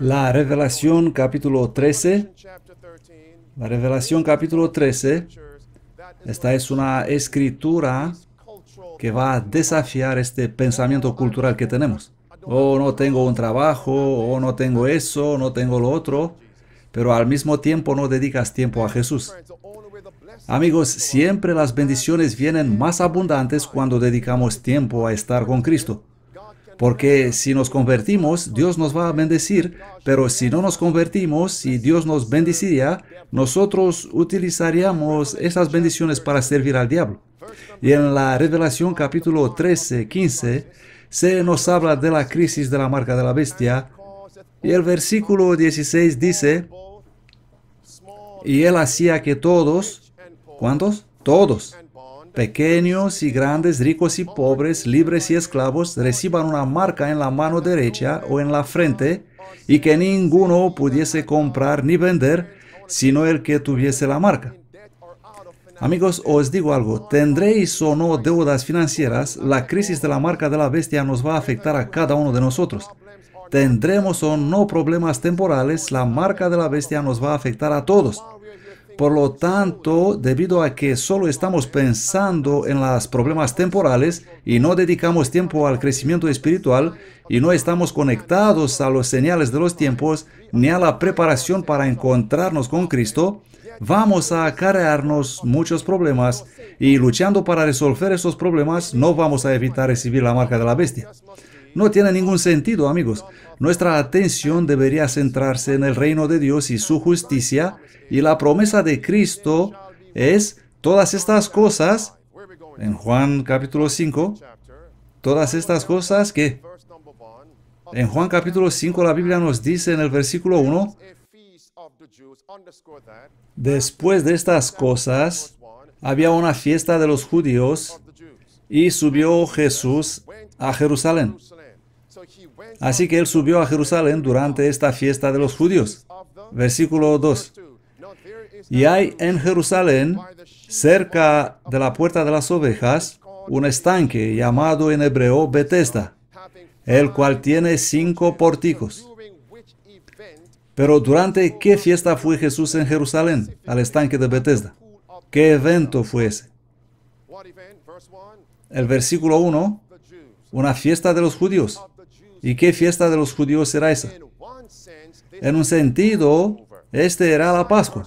La revelación capítulo 13. La revelación capítulo 13. Esta es una escritura que va a desafiar este pensamiento cultural que tenemos. Oh, no tengo un trabajo, o oh, no tengo eso, no tengo lo otro, pero al mismo tiempo no dedicas tiempo a Jesús. Amigos, siempre las bendiciones vienen más abundantes cuando dedicamos tiempo a estar con Cristo. Porque si nos convertimos, Dios nos va a bendecir, pero si no nos convertimos, y Dios nos bendeciría, nosotros utilizaríamos esas bendiciones para servir al diablo. Y en la Revelación capítulo 13, 15, se nos habla de la crisis de la marca de la bestia. Y el versículo 16 dice, y él hacía que todos, ¿cuántos? Todos, Pequeños y grandes, ricos y pobres, libres y esclavos, reciban una marca en la mano derecha o en la frente, y que ninguno pudiese comprar ni vender, sino el que tuviese la marca. Amigos, os digo algo, tendréis o no deudas financieras, la crisis de la marca de la bestia nos va a afectar a cada uno de nosotros. Tendremos o no problemas temporales, la marca de la bestia nos va a afectar a todos. Por lo tanto, debido a que solo estamos pensando en los problemas temporales y no dedicamos tiempo al crecimiento espiritual y no estamos conectados a los señales de los tiempos ni a la preparación para encontrarnos con Cristo, vamos a acarrearnos muchos problemas y luchando para resolver esos problemas no vamos a evitar recibir la marca de la bestia. No tiene ningún sentido, amigos. Nuestra atención debería centrarse en el reino de Dios y su justicia, y la promesa de Cristo es todas estas cosas, en Juan capítulo 5, todas estas cosas que... En Juan capítulo 5 la Biblia nos dice en el versículo 1, después de estas cosas, había una fiesta de los judíos y subió Jesús a Jerusalén. Así que él subió a Jerusalén durante esta fiesta de los judíos. Versículo 2. Y hay en Jerusalén, cerca de la puerta de las ovejas, un estanque llamado en hebreo Bethesda, el cual tiene cinco porticos. Pero durante qué fiesta fue Jesús en Jerusalén, al estanque de Bethesda? ¿Qué evento fue ese? El versículo 1, una fiesta de los judíos. ¿Y qué fiesta de los judíos era esa? En un sentido, este era la Pascua.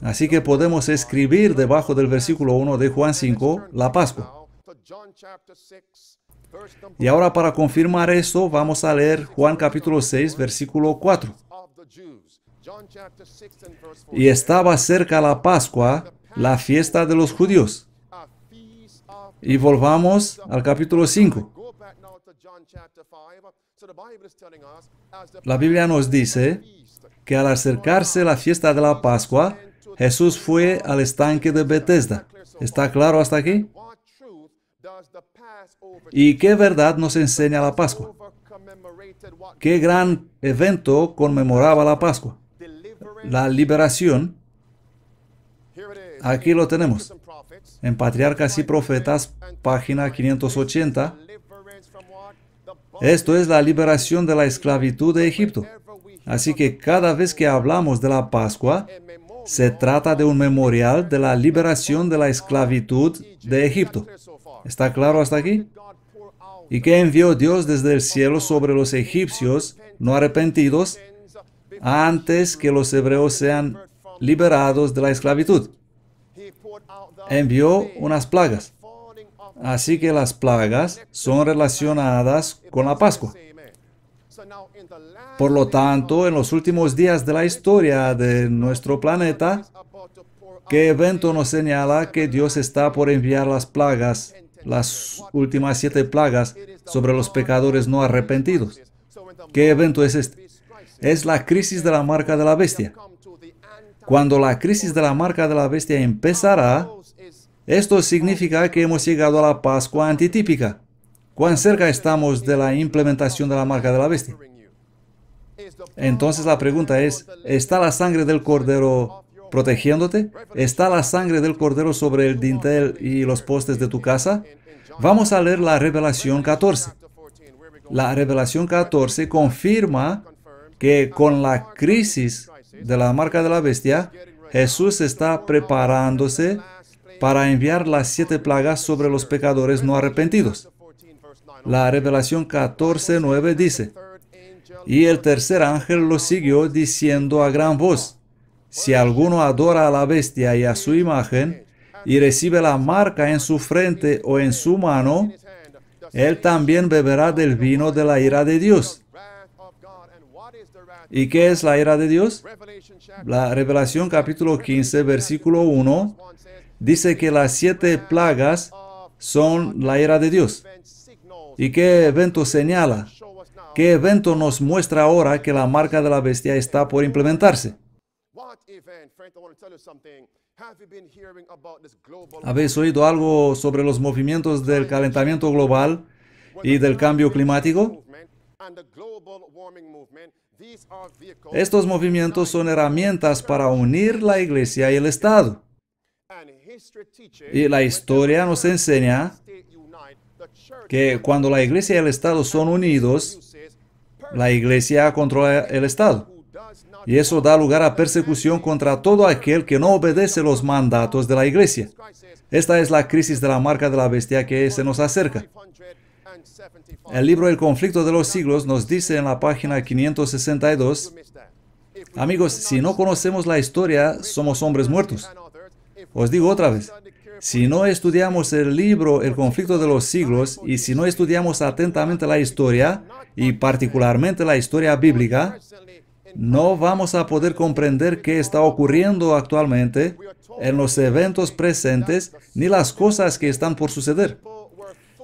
Así que podemos escribir debajo del versículo 1 de Juan 5 la Pascua. Y ahora para confirmar esto, vamos a leer Juan capítulo 6, versículo 4. Y estaba cerca la Pascua, la fiesta de los judíos. Y volvamos al capítulo 5. La Biblia nos dice que al acercarse la fiesta de la Pascua, Jesús fue al estanque de Bethesda. ¿Está claro hasta aquí? ¿Y qué verdad nos enseña la Pascua? ¿Qué gran evento conmemoraba la Pascua? La liberación. Aquí lo tenemos. En Patriarcas y Profetas, página 580, esto es la liberación de la esclavitud de Egipto. Así que cada vez que hablamos de la Pascua, se trata de un memorial de la liberación de la esclavitud de Egipto. ¿Está claro hasta aquí? Y que envió Dios desde el cielo sobre los egipcios no arrepentidos antes que los hebreos sean liberados de la esclavitud. Envió unas plagas. Así que las plagas son relacionadas con la Pascua. Por lo tanto, en los últimos días de la historia de nuestro planeta, ¿qué evento nos señala que Dios está por enviar las plagas, las últimas siete plagas, sobre los pecadores no arrepentidos? ¿Qué evento es este? Es la crisis de la marca de la bestia. Cuando la crisis de la marca de la bestia empezará, esto significa que hemos llegado a la Pascua antitípica. ¿Cuán cerca estamos de la implementación de la marca de la bestia? Entonces la pregunta es, ¿está la sangre del cordero protegiéndote? ¿Está la sangre del cordero sobre el dintel y los postes de tu casa? Vamos a leer la revelación 14. La revelación 14 confirma que con la crisis de la marca de la bestia, Jesús está preparándose para enviar las siete plagas sobre los pecadores no arrepentidos. La revelación 14.9 dice, Y el tercer ángel lo siguió diciendo a gran voz, Si alguno adora a la bestia y a su imagen, y recibe la marca en su frente o en su mano, él también beberá del vino de la ira de Dios. ¿Y qué es la ira de Dios? La revelación capítulo 15, versículo 1 dice que las siete plagas son la era de Dios. ¿Y qué evento señala? ¿Qué evento nos muestra ahora que la marca de la bestia está por implementarse? ¿Habéis oído algo sobre los movimientos del calentamiento global y del cambio climático? Estos movimientos son herramientas para unir la iglesia y el Estado. Y la historia nos enseña que cuando la iglesia y el Estado son unidos, la iglesia controla el Estado. Y eso da lugar a persecución contra todo aquel que no obedece los mandatos de la iglesia. Esta es la crisis de la marca de la bestia que se nos acerca. El libro El conflicto de los siglos nos dice en la página 562, amigos, si no conocemos la historia, somos hombres muertos. Os digo otra vez, si no estudiamos el libro El conflicto de los siglos y si no estudiamos atentamente la historia, y particularmente la historia bíblica, no vamos a poder comprender qué está ocurriendo actualmente en los eventos presentes ni las cosas que están por suceder.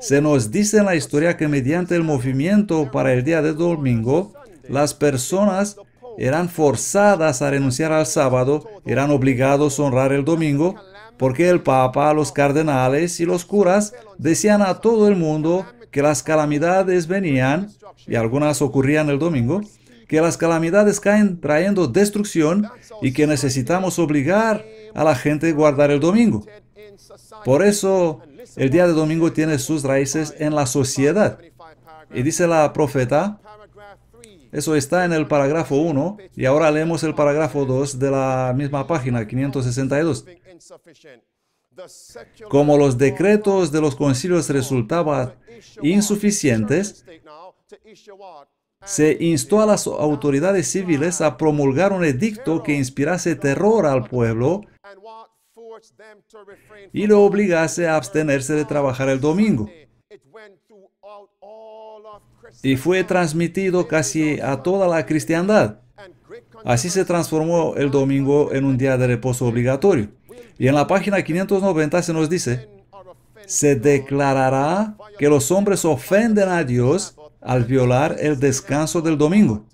Se nos dice en la historia que mediante el movimiento para el día de domingo, las personas eran forzadas a renunciar al sábado, eran obligados a honrar el domingo, porque el Papa, los cardenales y los curas decían a todo el mundo que las calamidades venían, y algunas ocurrían el domingo, que las calamidades caen trayendo destrucción y que necesitamos obligar a la gente a guardar el domingo. Por eso el día de domingo tiene sus raíces en la sociedad. Y dice la profeta, eso está en el parágrafo 1 y ahora leemos el parágrafo 2 de la misma página 562. Como los decretos de los concilios resultaban insuficientes, se instó a las autoridades civiles a promulgar un edicto que inspirase terror al pueblo y lo obligase a abstenerse de trabajar el domingo y fue transmitido casi a toda la cristiandad. Así se transformó el domingo en un día de reposo obligatorio. Y en la página 590 se nos dice, se declarará que los hombres ofenden a Dios al violar el descanso del domingo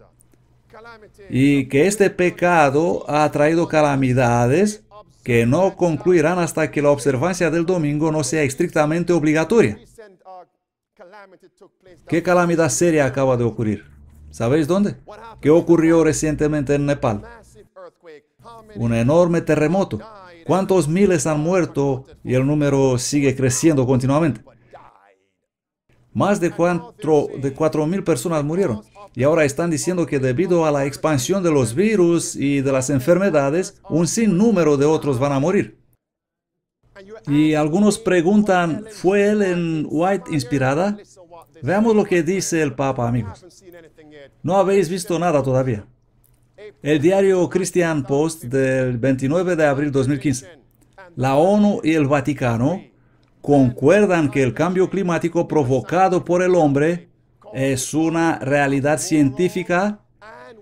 y que este pecado ha traído calamidades que no concluirán hasta que la observancia del domingo no sea estrictamente obligatoria. ¿Qué calamidad seria acaba de ocurrir? ¿Sabéis dónde? ¿Qué ocurrió recientemente en Nepal? Un enorme terremoto. ¿Cuántos miles han muerto y el número sigue creciendo continuamente? Más de cuatro de personas murieron y ahora están diciendo que debido a la expansión de los virus y de las enfermedades, un sinnúmero de otros van a morir. Y algunos preguntan, ¿fue Ellen White inspirada? Veamos lo que dice el Papa, amigos. No habéis visto nada todavía. El diario Christian Post del 29 de abril de 2015. La ONU y el Vaticano concuerdan que el cambio climático provocado por el hombre es una realidad científica,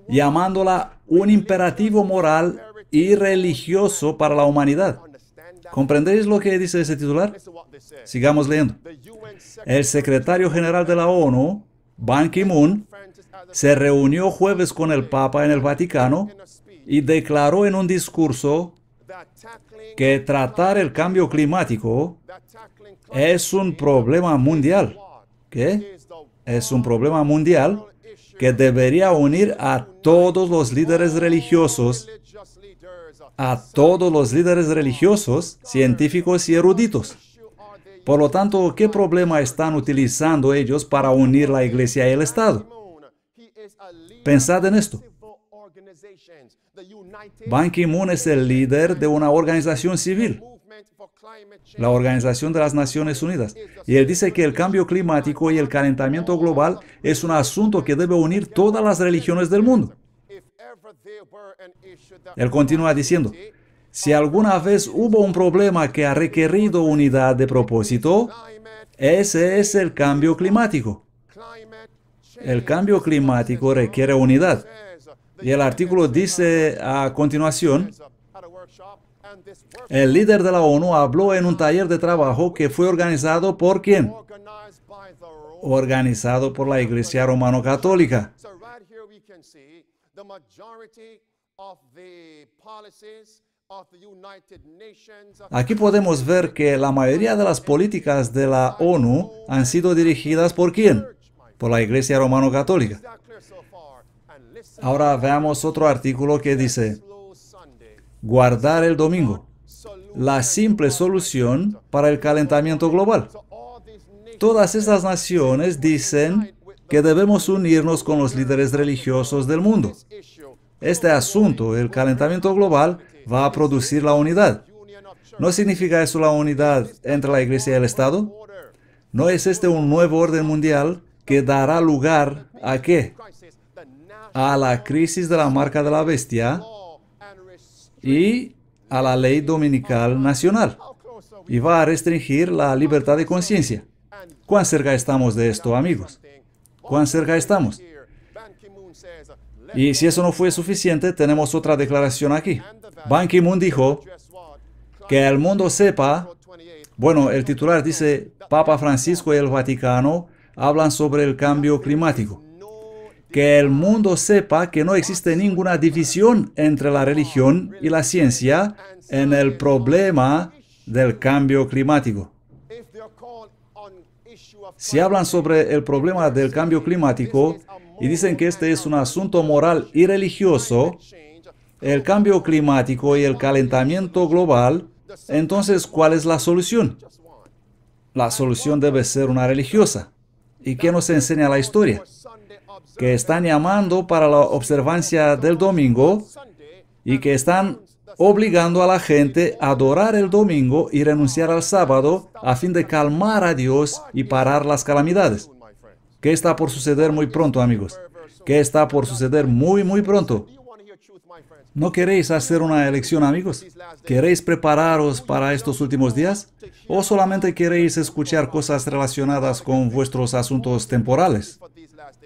llamándola un imperativo moral y religioso para la humanidad. ¿Comprendéis lo que dice ese titular? Sigamos leyendo. El secretario general de la ONU, Ban Ki-moon, se reunió jueves con el Papa en el Vaticano y declaró en un discurso que tratar el cambio climático es un problema mundial. ¿Qué? Es un problema mundial que debería unir a todos los líderes religiosos a todos los líderes religiosos, científicos y eruditos. Por lo tanto, ¿qué problema están utilizando ellos para unir la iglesia y el Estado? Pensad en esto. Ban Ki-moon es el líder de una organización civil, la Organización de las Naciones Unidas, y él dice que el cambio climático y el calentamiento global es un asunto que debe unir todas las religiones del mundo. Él continúa diciendo, si alguna vez hubo un problema que ha requerido unidad de propósito, ese es el cambio climático. El cambio climático requiere unidad. Y el artículo dice a continuación, el líder de la ONU habló en un taller de trabajo que fue organizado por quién? Organizado por la Iglesia Romano Católica. Aquí podemos ver que la mayoría de las políticas de la ONU han sido dirigidas por quién? Por la Iglesia Romano-Católica. Ahora veamos otro artículo que dice, guardar el domingo, la simple solución para el calentamiento global. Todas estas naciones dicen que debemos unirnos con los líderes religiosos del mundo. Este asunto, el calentamiento global, va a producir la unidad. ¿No significa eso la unidad entre la Iglesia y el Estado? ¿No es este un nuevo orden mundial que dará lugar a qué? A la crisis de la marca de la bestia y a la ley dominical nacional y va a restringir la libertad de conciencia. ¿Cuán cerca estamos de esto, amigos? cuán cerca estamos. Y si eso no fue suficiente, tenemos otra declaración aquí. Ban Ki-moon dijo que el mundo sepa, bueno, el titular dice, Papa Francisco y el Vaticano hablan sobre el cambio climático. Que el mundo sepa que no existe ninguna división entre la religión y la ciencia en el problema del cambio climático. Si hablan sobre el problema del cambio climático y dicen que este es un asunto moral y religioso, el cambio climático y el calentamiento global, entonces, ¿cuál es la solución? La solución debe ser una religiosa. ¿Y qué nos enseña la historia? Que están llamando para la observancia del domingo y que están obligando a la gente a adorar el domingo y renunciar al sábado a fin de calmar a Dios y parar las calamidades. ¿Qué está por suceder muy pronto, amigos? ¿Qué está por suceder muy, muy pronto? ¿No queréis hacer una elección, amigos? ¿Queréis prepararos para estos últimos días? ¿O solamente queréis escuchar cosas relacionadas con vuestros asuntos temporales?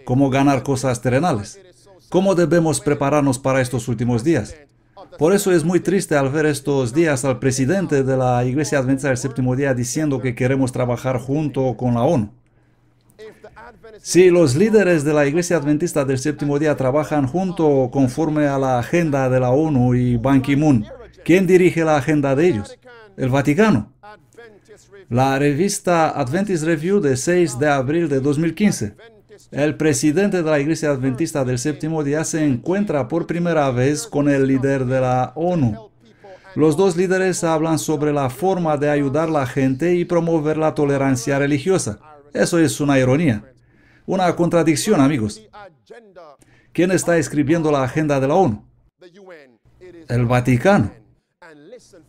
¿Cómo ganar cosas terrenales? ¿Cómo debemos prepararnos para estos últimos días? Por eso es muy triste al ver estos días al presidente de la Iglesia Adventista del Séptimo Día diciendo que queremos trabajar junto con la ONU. Si los líderes de la Iglesia Adventista del Séptimo Día trabajan junto conforme a la agenda de la ONU y Ban Ki-moon, ¿quién dirige la agenda de ellos? El Vaticano. La revista Adventist Review de 6 de abril de 2015 el presidente de la Iglesia Adventista del Séptimo Día se encuentra por primera vez con el líder de la ONU. Los dos líderes hablan sobre la forma de ayudar a la gente y promover la tolerancia religiosa. Eso es una ironía, una contradicción, amigos. ¿Quién está escribiendo la agenda de la ONU? El Vaticano.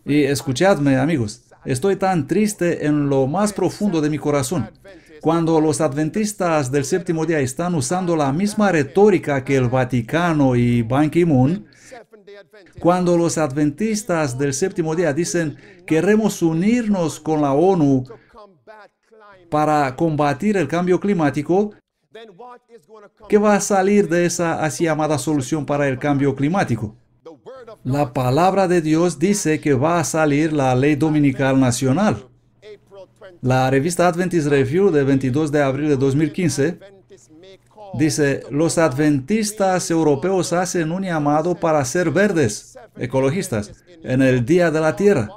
Y escuchadme, amigos, estoy tan triste en lo más profundo de mi corazón. Cuando los adventistas del séptimo día están usando la misma retórica que el Vaticano y Ban Ki-moon, cuando los adventistas del séptimo día dicen queremos unirnos con la ONU para combatir el cambio climático, ¿qué va a salir de esa así llamada solución para el cambio climático? La palabra de Dios dice que va a salir la ley dominical nacional. La revista Adventist Review de 22 de abril de 2015 dice, los adventistas europeos hacen un llamado para ser verdes, ecologistas, en el Día de la Tierra.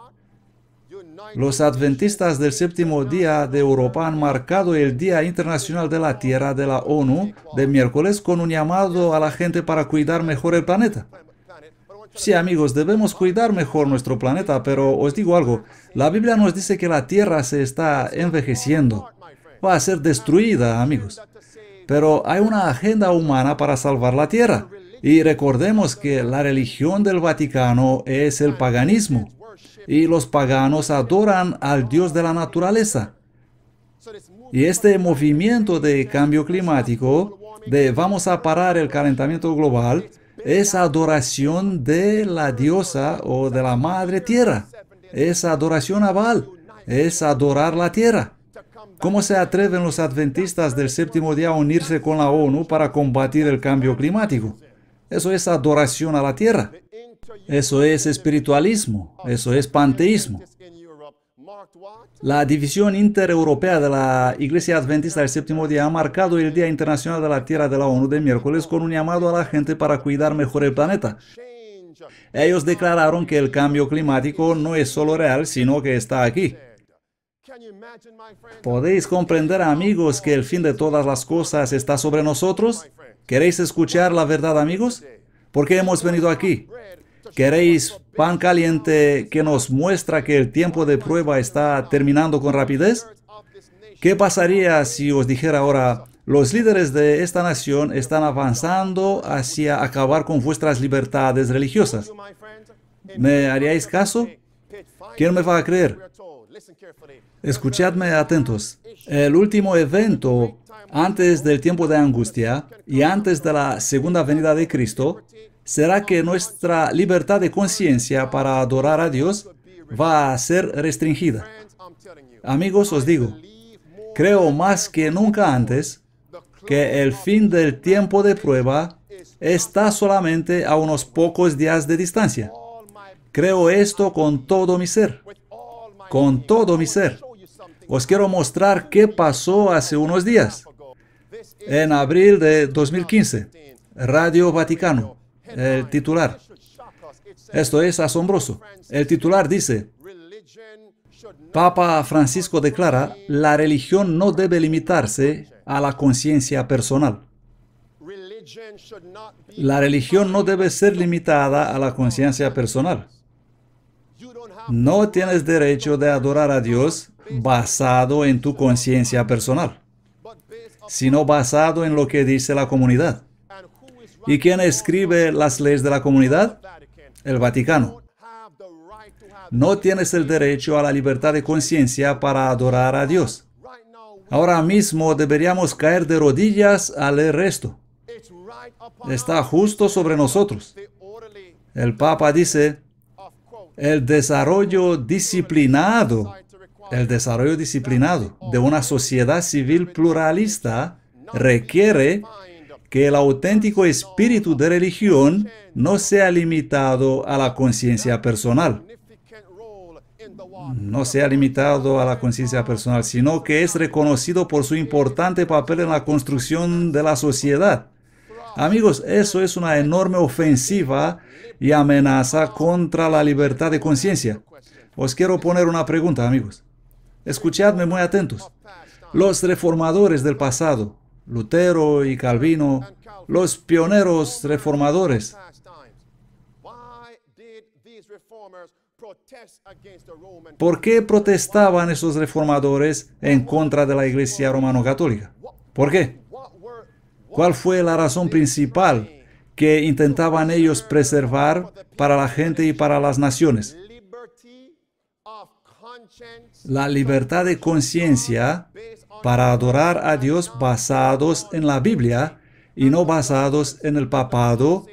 Los adventistas del séptimo día de Europa han marcado el Día Internacional de la Tierra de la ONU de miércoles con un llamado a la gente para cuidar mejor el planeta. Sí, amigos, debemos cuidar mejor nuestro planeta, pero os digo algo, la Biblia nos dice que la Tierra se está envejeciendo, va a ser destruida, amigos. Pero hay una agenda humana para salvar la Tierra. Y recordemos que la religión del Vaticano es el paganismo. Y los paganos adoran al Dios de la naturaleza. Y este movimiento de cambio climático, de vamos a parar el calentamiento global, es adoración de la diosa o de la madre tierra. Es adoración a Baal. Es adorar la tierra. ¿Cómo se atreven los adventistas del séptimo día a unirse con la ONU para combatir el cambio climático? Eso es adoración a la tierra. Eso es espiritualismo. Eso es panteísmo. La división intereuropea de la Iglesia Adventista del Séptimo Día ha marcado el Día Internacional de la Tierra de la ONU de miércoles con un llamado a la gente para cuidar mejor el planeta. Ellos declararon que el cambio climático no es solo real, sino que está aquí. ¿Podéis comprender, amigos, que el fin de todas las cosas está sobre nosotros? ¿Queréis escuchar la verdad, amigos? ¿Por qué hemos venido aquí? ¿Queréis pan caliente que nos muestra que el tiempo de prueba está terminando con rapidez? ¿Qué pasaría si os dijera ahora, los líderes de esta nación están avanzando hacia acabar con vuestras libertades religiosas? ¿Me haríais caso? ¿Quién me va a creer? Escuchadme atentos. El último evento antes del tiempo de angustia y antes de la segunda venida de Cristo ¿Será que nuestra libertad de conciencia para adorar a Dios va a ser restringida? Amigos, os digo, creo más que nunca antes que el fin del tiempo de prueba está solamente a unos pocos días de distancia. Creo esto con todo mi ser, con todo mi ser. Os quiero mostrar qué pasó hace unos días, en abril de 2015, Radio Vaticano el titular. Esto es asombroso. El titular dice, Papa Francisco declara, la religión no debe limitarse a la conciencia personal. La religión no debe ser limitada a la conciencia personal. No tienes derecho de adorar a Dios basado en tu conciencia personal, sino basado en lo que dice la comunidad. ¿Y quién escribe las leyes de la comunidad? El Vaticano. No tienes el derecho a la libertad de conciencia para adorar a Dios. Ahora mismo deberíamos caer de rodillas al leer esto. Está justo sobre nosotros. El Papa dice, el desarrollo disciplinado, el desarrollo disciplinado de una sociedad civil pluralista requiere que el auténtico espíritu de religión no sea limitado a la conciencia personal. No sea limitado a la conciencia personal, sino que es reconocido por su importante papel en la construcción de la sociedad. Amigos, eso es una enorme ofensiva y amenaza contra la libertad de conciencia. Os quiero poner una pregunta, amigos. Escuchadme muy atentos. Los reformadores del pasado Lutero y Calvino, los pioneros reformadores. ¿Por qué protestaban esos reformadores en contra de la Iglesia romano-católica? ¿Por qué? ¿Cuál fue la razón principal que intentaban ellos preservar para la gente y para las naciones? La libertad de conciencia para adorar a Dios basados en la Biblia y no basados en el papado,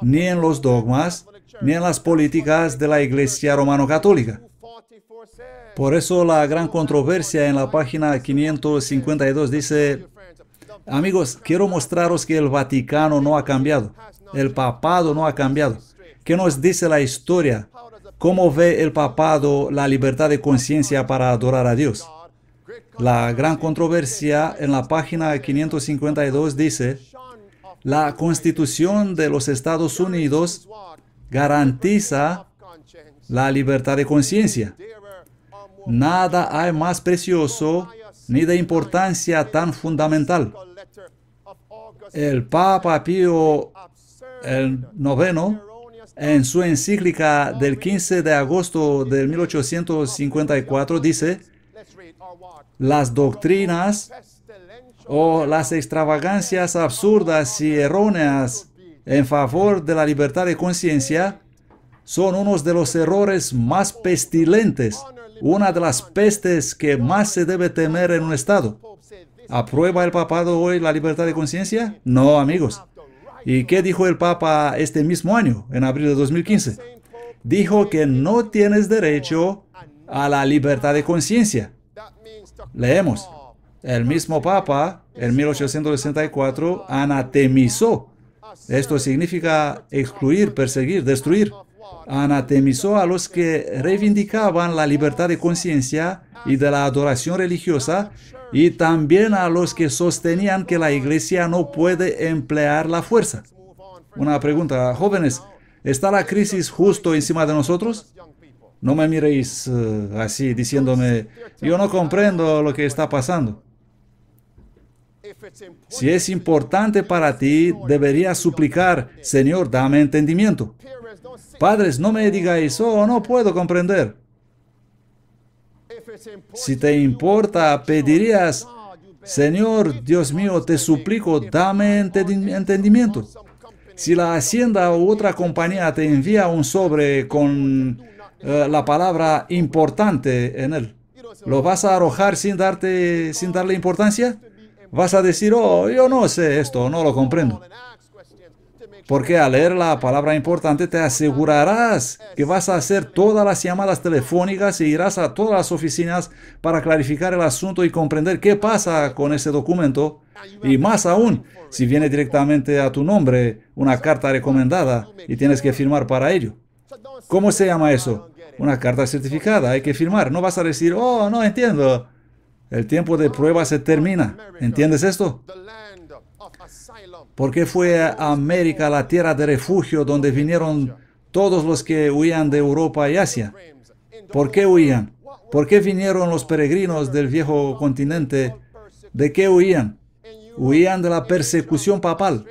ni en los dogmas, ni en las políticas de la Iglesia romano-católica. Por eso la gran controversia en la página 552 dice, amigos, quiero mostraros que el Vaticano no ha cambiado, el papado no ha cambiado. ¿Qué nos dice la historia? ¿Cómo ve el papado la libertad de conciencia para adorar a Dios? La gran controversia en la página 552 dice, la Constitución de los Estados Unidos garantiza la libertad de conciencia. Nada hay más precioso ni de importancia tan fundamental. El Papa Pío IX en su encíclica del 15 de agosto de 1854, dice, las doctrinas o las extravagancias absurdas y erróneas en favor de la libertad de conciencia son unos de los errores más pestilentes, una de las pestes que más se debe temer en un Estado. ¿Aprueba el papado hoy la libertad de conciencia? No, amigos. ¿Y qué dijo el Papa este mismo año, en abril de 2015? Dijo que no tienes derecho a la libertad de conciencia. Leemos, el mismo Papa en 1864 anatemizó. Esto significa excluir, perseguir, destruir. Anatemizó a los que reivindicaban la libertad de conciencia y de la adoración religiosa y también a los que sostenían que la iglesia no puede emplear la fuerza. Una pregunta, jóvenes, ¿está la crisis justo encima de nosotros? No me miréis eh, así diciéndome, yo no comprendo lo que está pasando. Si es importante para ti, deberías suplicar, Señor, dame entendimiento. Padres, no me digáis, oh, no puedo comprender. Si te importa, pedirías, Señor, Dios mío, te suplico, dame entendimiento. Si la hacienda u otra compañía te envía un sobre con eh, la palabra importante en él. ¿Lo vas a arrojar sin, darte, sin darle importancia? ¿Vas a decir, oh, yo no sé esto, no lo comprendo? Porque al leer la palabra importante te asegurarás que vas a hacer todas las llamadas telefónicas e irás a todas las oficinas para clarificar el asunto y comprender qué pasa con ese documento. Y más aún, si viene directamente a tu nombre una carta recomendada y tienes que firmar para ello. ¿Cómo se llama eso? Una carta certificada, hay que firmar. No vas a decir, oh, no entiendo. El tiempo de prueba se termina. ¿Entiendes esto? Porque fue América la tierra de refugio donde vinieron todos los que huían de Europa y Asia. ¿Por qué huían? ¿Por qué vinieron los peregrinos del viejo continente? ¿De qué huían? Huían de la persecución papal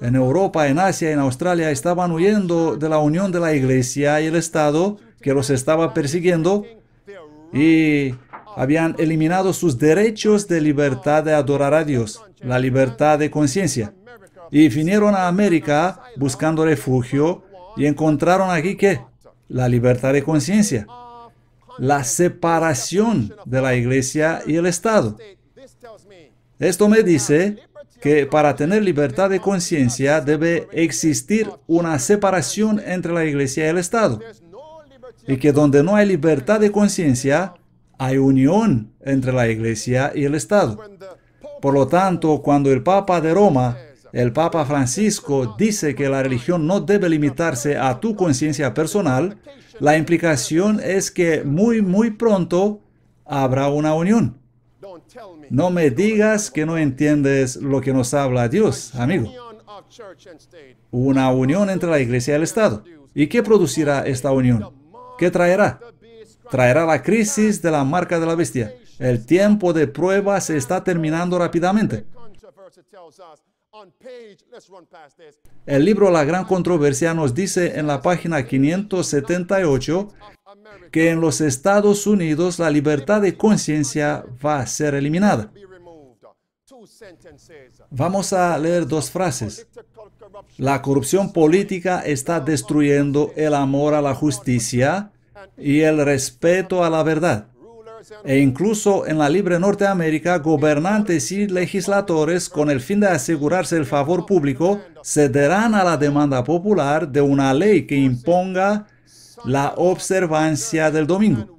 en Europa, en Asia, en Australia, estaban huyendo de la unión de la Iglesia y el Estado que los estaba persiguiendo y habían eliminado sus derechos de libertad de adorar a Dios, la libertad de conciencia. Y vinieron a América buscando refugio y encontraron aquí ¿qué? la libertad de conciencia, la separación de la iglesia y el Estado. Esto me dice que para tener libertad de conciencia debe existir una separación entre la iglesia y el Estado. Y que donde no hay libertad de conciencia, hay unión entre la iglesia y el Estado. Por lo tanto, cuando el Papa de Roma, el Papa Francisco, dice que la religión no debe limitarse a tu conciencia personal, la implicación es que muy, muy pronto habrá una unión. No me digas que no entiendes lo que nos habla Dios, amigo. Una unión entre la iglesia y el Estado. ¿Y qué producirá esta unión? ¿Qué traerá? Traerá la crisis de la marca de la bestia. El tiempo de prueba se está terminando rápidamente. El libro La Gran Controversia nos dice en la página 578 que en los Estados Unidos la libertad de conciencia va a ser eliminada. Vamos a leer dos frases. La corrupción política está destruyendo el amor a la justicia y el respeto a la verdad e incluso en la libre Norteamérica, gobernantes y legisladores, con el fin de asegurarse el favor público, cederán a la demanda popular de una ley que imponga la observancia del domingo.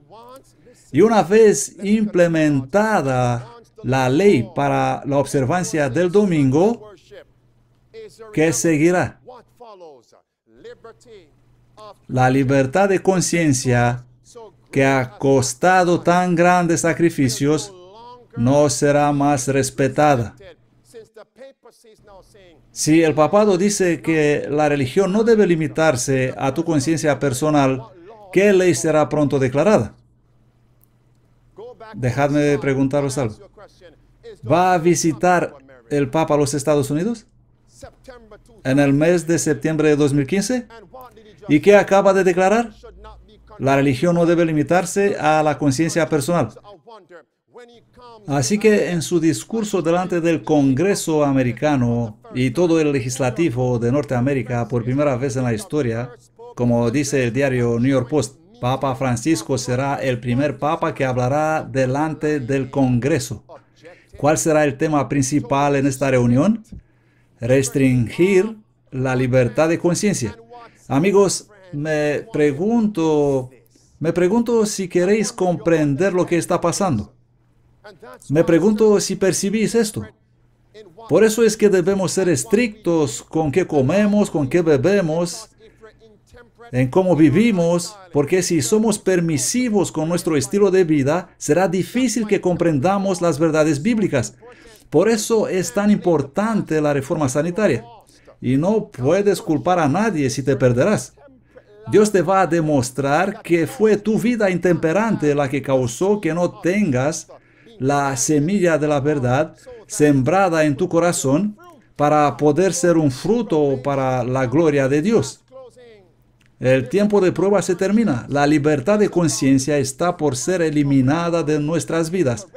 Y una vez implementada la ley para la observancia del domingo, ¿qué seguirá? La libertad de conciencia que ha costado tan grandes sacrificios, no será más respetada. Si el papado dice que la religión no debe limitarse a tu conciencia personal, ¿qué ley será pronto declarada? Dejadme preguntaros algo. ¿Va a visitar el Papa a los Estados Unidos? ¿En el mes de septiembre de 2015? ¿Y qué acaba de declarar? La religión no debe limitarse a la conciencia personal. Así que en su discurso delante del Congreso americano y todo el legislativo de Norteamérica por primera vez en la historia, como dice el diario New York Post, Papa Francisco será el primer papa que hablará delante del Congreso. ¿Cuál será el tema principal en esta reunión? Restringir la libertad de conciencia. Amigos, me pregunto, me pregunto si queréis comprender lo que está pasando. Me pregunto si percibís esto. Por eso es que debemos ser estrictos con qué comemos, con qué bebemos, en cómo vivimos, porque si somos permisivos con nuestro estilo de vida, será difícil que comprendamos las verdades bíblicas. Por eso es tan importante la reforma sanitaria. Y no puedes culpar a nadie si te perderás. Dios te va a demostrar que fue tu vida intemperante la que causó que no tengas la semilla de la verdad sembrada en tu corazón para poder ser un fruto para la gloria de Dios. El tiempo de prueba se termina. La libertad de conciencia está por ser eliminada de nuestras vidas.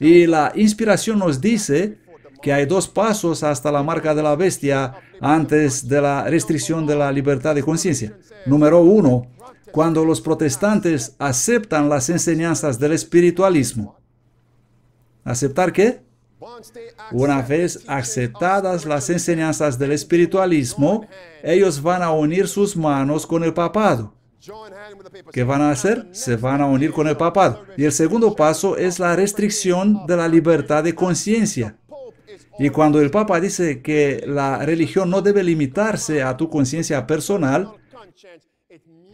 Y la inspiración nos dice que hay dos pasos hasta la marca de la bestia antes de la restricción de la libertad de conciencia. Número uno, cuando los protestantes aceptan las enseñanzas del espiritualismo. ¿Aceptar qué? Una vez aceptadas las enseñanzas del espiritualismo, ellos van a unir sus manos con el papado. ¿Qué van a hacer? Se van a unir con el papado. Y el segundo paso es la restricción de la libertad de conciencia. Y cuando el Papa dice que la religión no debe limitarse a tu conciencia personal,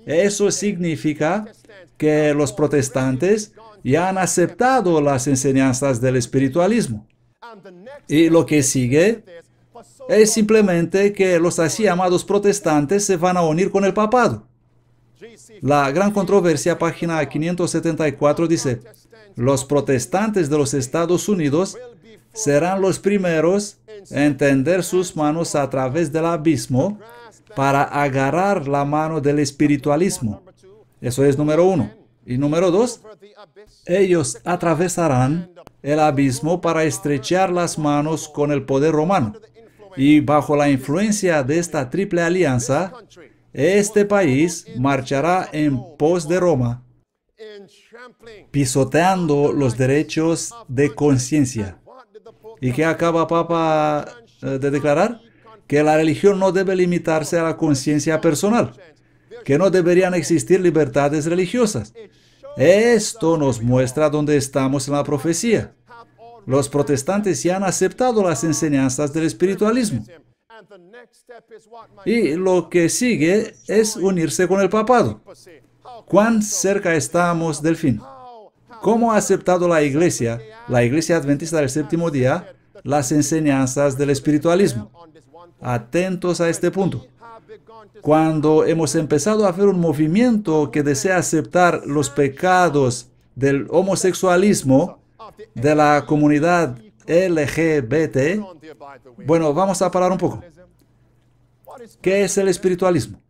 eso significa que los protestantes ya han aceptado las enseñanzas del espiritualismo. Y lo que sigue es simplemente que los así llamados protestantes se van a unir con el papado. La gran controversia, página 574, dice, los protestantes de los Estados Unidos serán los primeros en tender sus manos a través del abismo para agarrar la mano del espiritualismo. Eso es número uno. Y número dos, ellos atravesarán el abismo para estrechar las manos con el poder romano. Y bajo la influencia de esta triple alianza, este país marchará en pos de Roma, pisoteando los derechos de conciencia. ¿Y qué acaba Papa eh, de declarar? Que la religión no debe limitarse a la conciencia personal, que no deberían existir libertades religiosas. Esto nos muestra dónde estamos en la profecía. Los protestantes ya han aceptado las enseñanzas del espiritualismo. Y lo que sigue es unirse con el papado. ¿Cuán cerca estamos del fin? ¿Cómo ha aceptado la Iglesia, la Iglesia Adventista del Séptimo Día, las enseñanzas del espiritualismo? Atentos a este punto. Cuando hemos empezado a ver un movimiento que desea aceptar los pecados del homosexualismo de la comunidad LGBT, bueno, vamos a parar un poco. ¿Qué es el espiritualismo?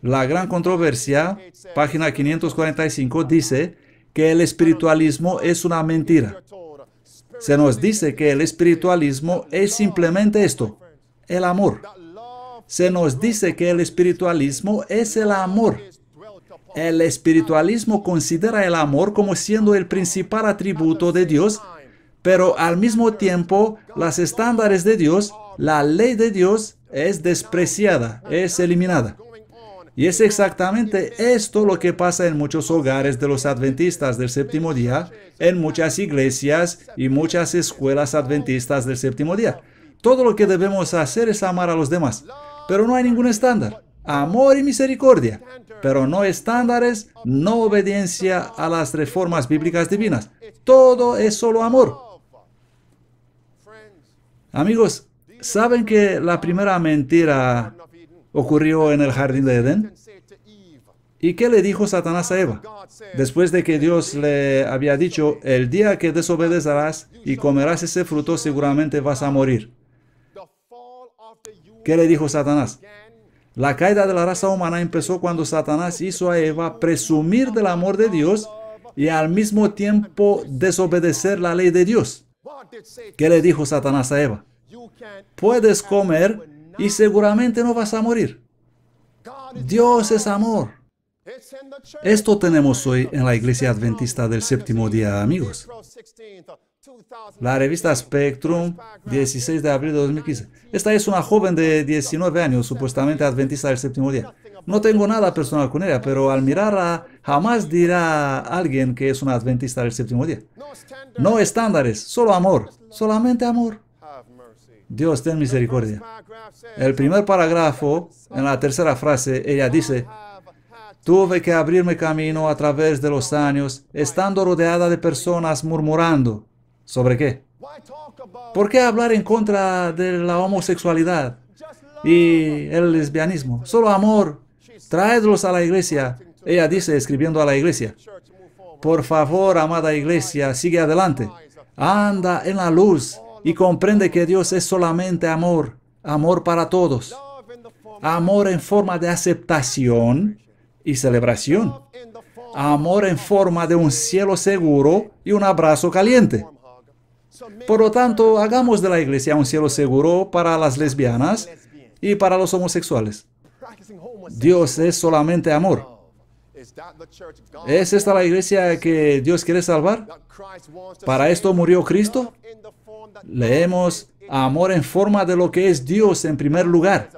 La gran controversia, página 545, dice que el espiritualismo es una mentira. Se nos dice que el espiritualismo es simplemente esto, el amor. Se nos dice que el espiritualismo es el amor. El espiritualismo considera el amor como siendo el principal atributo de Dios, pero al mismo tiempo los estándares de Dios, la ley de Dios es despreciada, es eliminada. Y es exactamente esto lo que pasa en muchos hogares de los adventistas del séptimo día, en muchas iglesias y muchas escuelas adventistas del séptimo día. Todo lo que debemos hacer es amar a los demás, pero no hay ningún estándar. Amor y misericordia, pero no estándares, no obediencia a las reformas bíblicas divinas. Todo es solo amor. Amigos, ¿saben que la primera mentira ocurrió en el jardín de Edén. ¿Y qué le dijo Satanás a Eva? Después de que Dios le había dicho, el día que desobedecerás y comerás ese fruto seguramente vas a morir. ¿Qué le dijo Satanás? La caída de la raza humana empezó cuando Satanás hizo a Eva presumir del amor de Dios y al mismo tiempo desobedecer la ley de Dios. ¿Qué le dijo Satanás a Eva? Puedes comer y seguramente no vas a morir. Dios es amor. Esto tenemos hoy en la Iglesia Adventista del Séptimo Día, amigos. La revista Spectrum, 16 de abril de 2015. Esta es una joven de 19 años, supuestamente adventista del séptimo día. No tengo nada personal con ella, pero al mirarla jamás dirá alguien que es una adventista del séptimo día. No estándares, solo amor, solamente amor. Dios ten misericordia. El primer parágrafo, en la tercera frase, ella dice, tuve que abrirme camino a través de los años, estando rodeada de personas murmurando. ¿Sobre qué? ¿Por qué hablar en contra de la homosexualidad y el lesbianismo? Solo amor. Traedlos a la iglesia. Ella dice, escribiendo a la iglesia. Por favor, amada iglesia, sigue adelante. Anda en la luz y comprende que Dios es solamente amor, amor para todos, amor en forma de aceptación y celebración, amor en forma de un cielo seguro y un abrazo caliente. Por lo tanto, hagamos de la iglesia un cielo seguro para las lesbianas y para los homosexuales. Dios es solamente amor. ¿Es esta la iglesia que Dios quiere salvar? ¿Para esto murió Cristo? leemos amor en forma de lo que es Dios en primer lugar.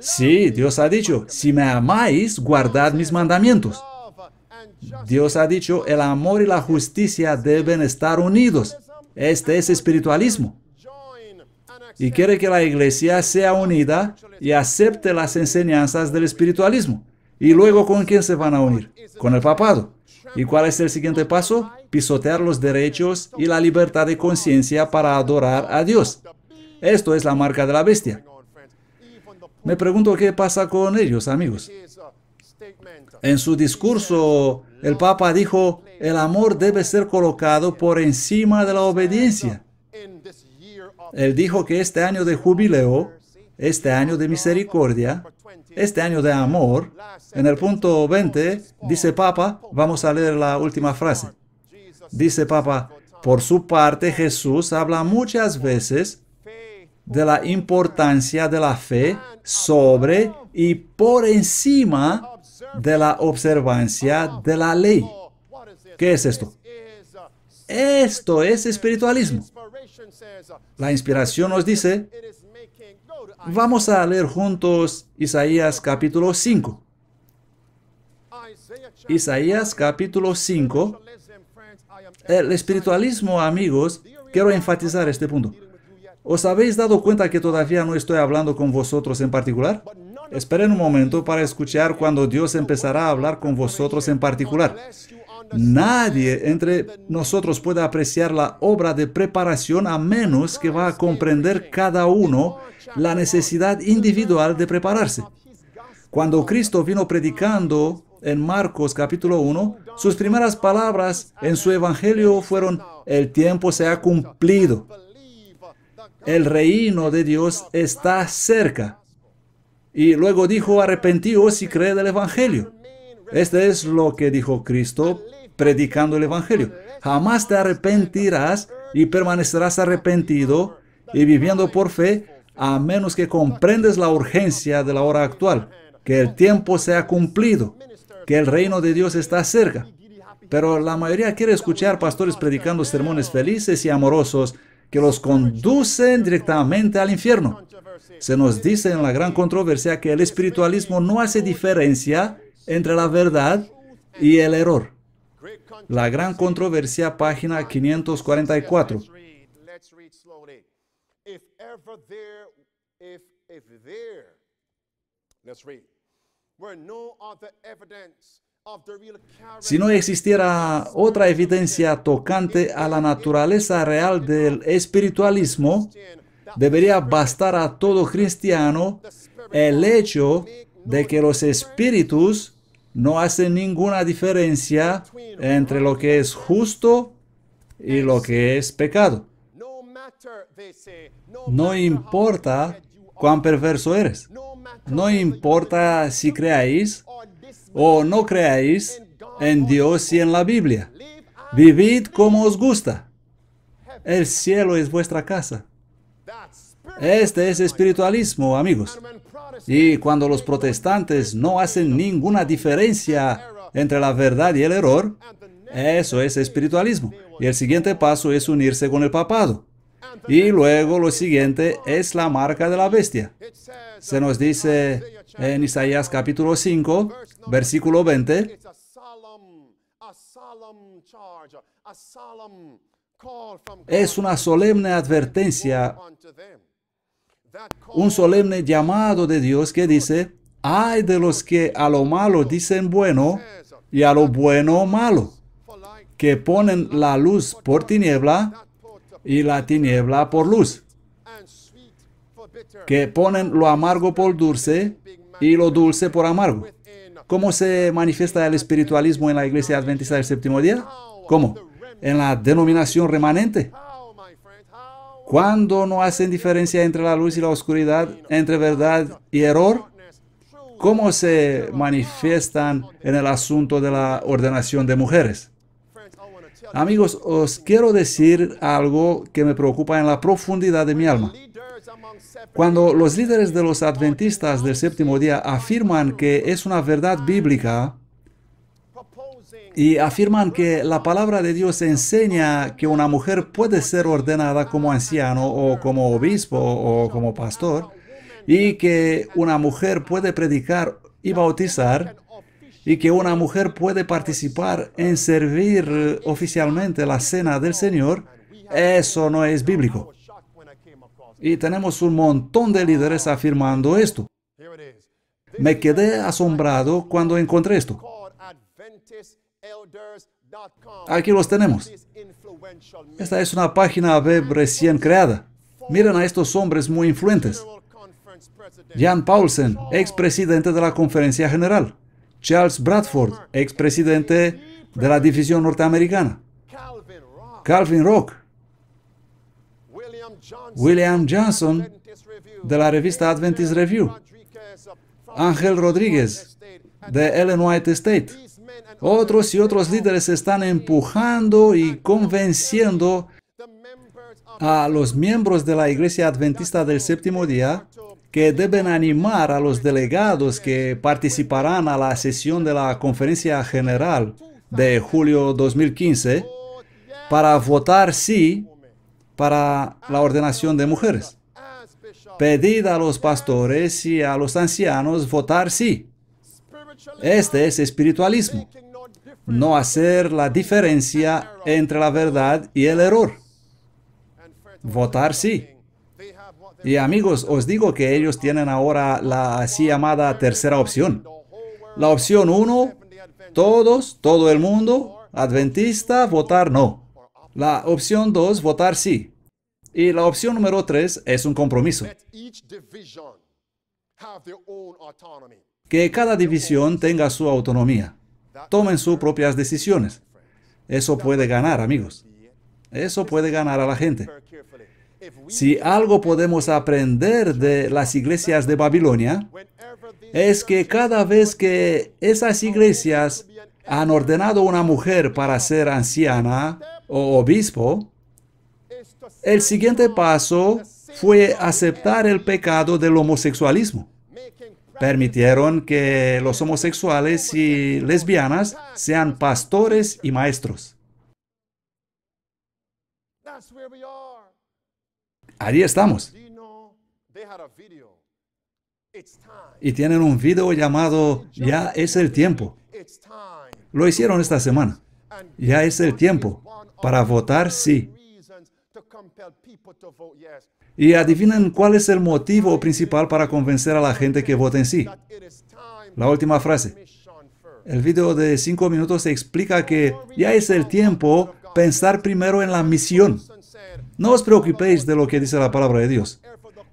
Sí, Dios ha dicho, si me amáis, guardad mis mandamientos. Dios ha dicho, el amor y la justicia deben estar unidos. Este es espiritualismo. Y quiere que la iglesia sea unida y acepte las enseñanzas del espiritualismo. ¿Y luego con quién se van a unir? Con el papado. ¿Y cuál es el siguiente paso? Pisotear los derechos y la libertad de conciencia para adorar a Dios. Esto es la marca de la bestia. Me pregunto qué pasa con ellos, amigos. En su discurso, el Papa dijo, el amor debe ser colocado por encima de la obediencia. Él dijo que este año de jubileo, este año de misericordia, este año de amor, en el punto 20, dice Papa, vamos a leer la última frase. Dice Papa, por su parte Jesús habla muchas veces de la importancia de la fe sobre y por encima de la observancia de la ley. ¿Qué es esto? Esto es espiritualismo. La inspiración nos dice Vamos a leer juntos Isaías capítulo 5. Isaías capítulo 5. El espiritualismo, amigos, quiero enfatizar este punto. ¿Os habéis dado cuenta que todavía no estoy hablando con vosotros en particular? Esperen un momento para escuchar cuando Dios empezará a hablar con vosotros en particular. Nadie entre nosotros puede apreciar la obra de preparación a menos que va a comprender cada uno la necesidad individual de prepararse. Cuando Cristo vino predicando en Marcos capítulo 1, sus primeras palabras en su evangelio fueron, el tiempo se ha cumplido. El reino de Dios está cerca. Y luego dijo, arrepentíos y creed el evangelio. Este es lo que dijo Cristo predicando el Evangelio. Jamás te arrepentirás y permanecerás arrepentido y viviendo por fe a menos que comprendes la urgencia de la hora actual, que el tiempo se ha cumplido, que el reino de Dios está cerca. Pero la mayoría quiere escuchar pastores predicando sermones felices y amorosos que los conducen directamente al infierno. Se nos dice en la gran controversia que el espiritualismo no hace diferencia entre la verdad y el error. La gran controversia, página 544. Si no existiera otra evidencia tocante a la naturaleza real del espiritualismo, debería bastar a todo cristiano el hecho de que los espíritus no hace ninguna diferencia entre lo que es justo y lo que es pecado. No importa cuán perverso eres. No importa si creáis o no creáis en Dios y en la Biblia. Vivid como os gusta. El cielo es vuestra casa. Este es espiritualismo, amigos. Y cuando los protestantes no hacen ninguna diferencia entre la verdad y el error, eso es espiritualismo. Y el siguiente paso es unirse con el papado. Y luego lo siguiente es la marca de la bestia. Se nos dice en Isaías capítulo 5, versículo 20, es una solemne advertencia un solemne llamado de Dios que dice, hay de los que a lo malo dicen bueno y a lo bueno malo, que ponen la luz por tiniebla y la tiniebla por luz, que ponen lo amargo por dulce y lo dulce por amargo. ¿Cómo se manifiesta el espiritualismo en la iglesia adventista del séptimo día? ¿Cómo? En la denominación remanente. Cuando no hacen diferencia entre la luz y la oscuridad, entre verdad y error, ¿cómo se manifiestan en el asunto de la ordenación de mujeres? Amigos, os quiero decir algo que me preocupa en la profundidad de mi alma. Cuando los líderes de los adventistas del séptimo día afirman que es una verdad bíblica y afirman que la palabra de Dios enseña que una mujer puede ser ordenada como anciano o como obispo o como pastor y que una mujer puede predicar y bautizar y que una mujer puede participar en servir oficialmente la cena del Señor, eso no es bíblico. Y tenemos un montón de líderes afirmando esto. Me quedé asombrado cuando encontré esto. Aquí los tenemos. Esta es una página web recién creada. Miren a estos hombres muy influentes. Jan Paulsen, expresidente de la Conferencia General. Charles Bradford, expresidente de la División Norteamericana. Calvin Rock. William Johnson, de la revista Adventist Review. Ángel Rodríguez, de Ellen White State. Otros y otros líderes están empujando y convenciendo a los miembros de la Iglesia Adventista del Séptimo Día que deben animar a los delegados que participarán a la sesión de la Conferencia General de julio 2015 para votar sí para la ordenación de mujeres. Pedid a los pastores y a los ancianos votar sí. Este es espiritualismo, no hacer la diferencia entre la verdad y el error. Votar sí. Y amigos, os digo que ellos tienen ahora la así llamada tercera opción. La opción uno, todos, todo el mundo, adventista, votar no. La opción dos, votar sí. Y la opción número tres es un compromiso que cada división tenga su autonomía, tomen sus propias decisiones. Eso puede ganar, amigos. Eso puede ganar a la gente. Si algo podemos aprender de las iglesias de Babilonia, es que cada vez que esas iglesias han ordenado a una mujer para ser anciana o obispo, el siguiente paso fue aceptar el pecado del homosexualismo permitieron que los homosexuales y lesbianas sean pastores y maestros. Ahí estamos. Y tienen un video llamado Ya es el tiempo. Lo hicieron esta semana. Ya es el tiempo para votar sí. Y adivinen cuál es el motivo principal para convencer a la gente que vote en sí. La última frase. El video de cinco minutos explica que ya es el tiempo pensar primero en la misión. No os preocupéis de lo que dice la palabra de Dios.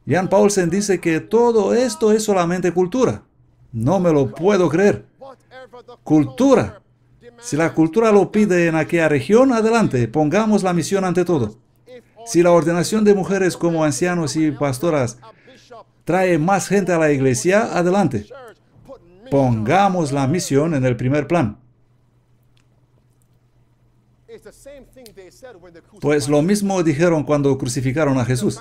Jan Paulsen dice que todo esto es solamente cultura. No me lo puedo creer. Cultura. Si la cultura lo pide en aquella región, adelante, pongamos la misión ante todo. Si la ordenación de mujeres como ancianos y pastoras trae más gente a la iglesia, adelante. Pongamos la misión en el primer plan. Pues lo mismo dijeron cuando crucificaron a Jesús.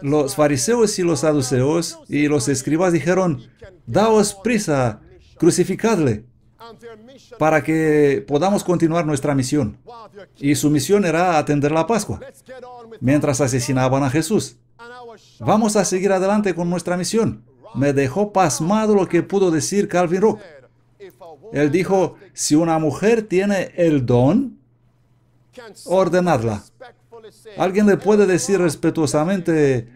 Los fariseos y los saduceos y los escribas dijeron, daos prisa, crucificadle para que podamos continuar nuestra misión. Y su misión era atender la Pascua, mientras asesinaban a Jesús. Vamos a seguir adelante con nuestra misión. Me dejó pasmado lo que pudo decir Calvin Rook. Él dijo, si una mujer tiene el don, ordenadla. Alguien le puede decir respetuosamente,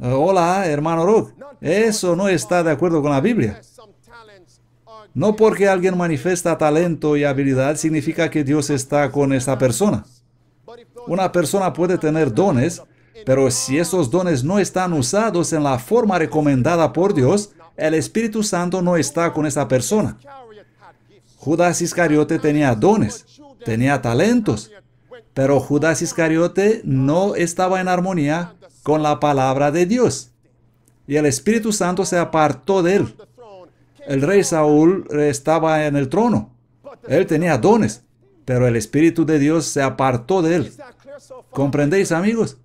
hola, hermano Rook, eso no está de acuerdo con la Biblia. No porque alguien manifiesta talento y habilidad significa que Dios está con esa persona. Una persona puede tener dones, pero si esos dones no están usados en la forma recomendada por Dios, el Espíritu Santo no está con esa persona. Judas Iscariote tenía dones, tenía talentos, pero Judas Iscariote no estaba en armonía con la palabra de Dios. Y el Espíritu Santo se apartó de él. El rey Saúl eh, estaba en el trono. Él tenía dones, pero el Espíritu de Dios se apartó de él. ¿Comprendéis, amigos?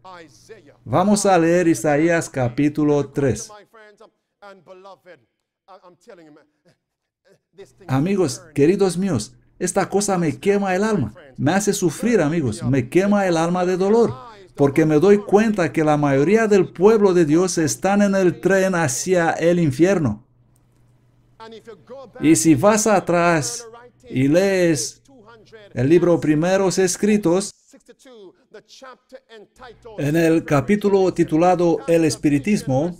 Vamos a leer Isaías capítulo 3. Amigos, queridos míos, esta cosa me quema el alma, me hace sufrir, amigos, me quema el alma de dolor, porque me doy cuenta que la mayoría del pueblo de Dios están en el tren hacia el infierno. Y si vas atrás y lees el libro Primeros Escritos, en el capítulo titulado El Espiritismo,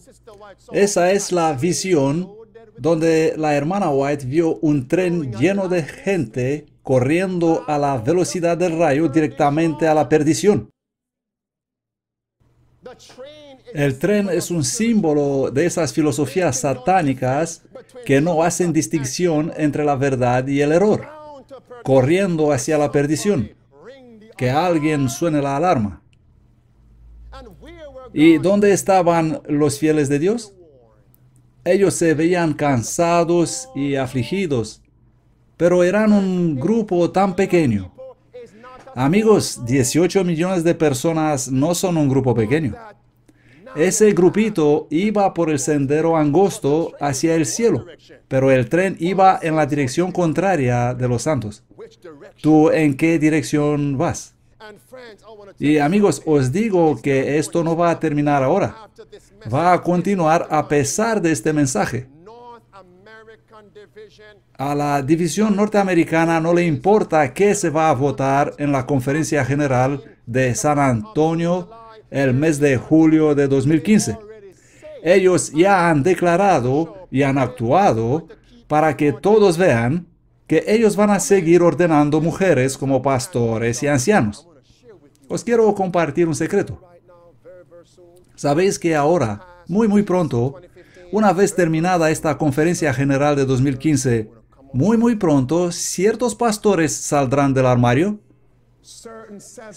esa es la visión donde la hermana White vio un tren lleno de gente corriendo a la velocidad del rayo directamente a la perdición. El tren es un símbolo de esas filosofías satánicas que no hacen distinción entre la verdad y el error, corriendo hacia la perdición. Que alguien suene la alarma. ¿Y dónde estaban los fieles de Dios? Ellos se veían cansados y afligidos, pero eran un grupo tan pequeño. Amigos, 18 millones de personas no son un grupo pequeño. Ese grupito iba por el sendero angosto hacia el cielo, pero el tren iba en la dirección contraria de los santos. ¿Tú en qué dirección vas? Y amigos, os digo que esto no va a terminar ahora. Va a continuar a pesar de este mensaje. A la división norteamericana no le importa qué se va a votar en la conferencia general de San Antonio el mes de julio de 2015. Ellos ya han declarado y han actuado para que todos vean que ellos van a seguir ordenando mujeres como pastores y ancianos. Os quiero compartir un secreto. Sabéis que ahora, muy muy pronto, una vez terminada esta conferencia general de 2015, muy muy pronto ciertos pastores saldrán del armario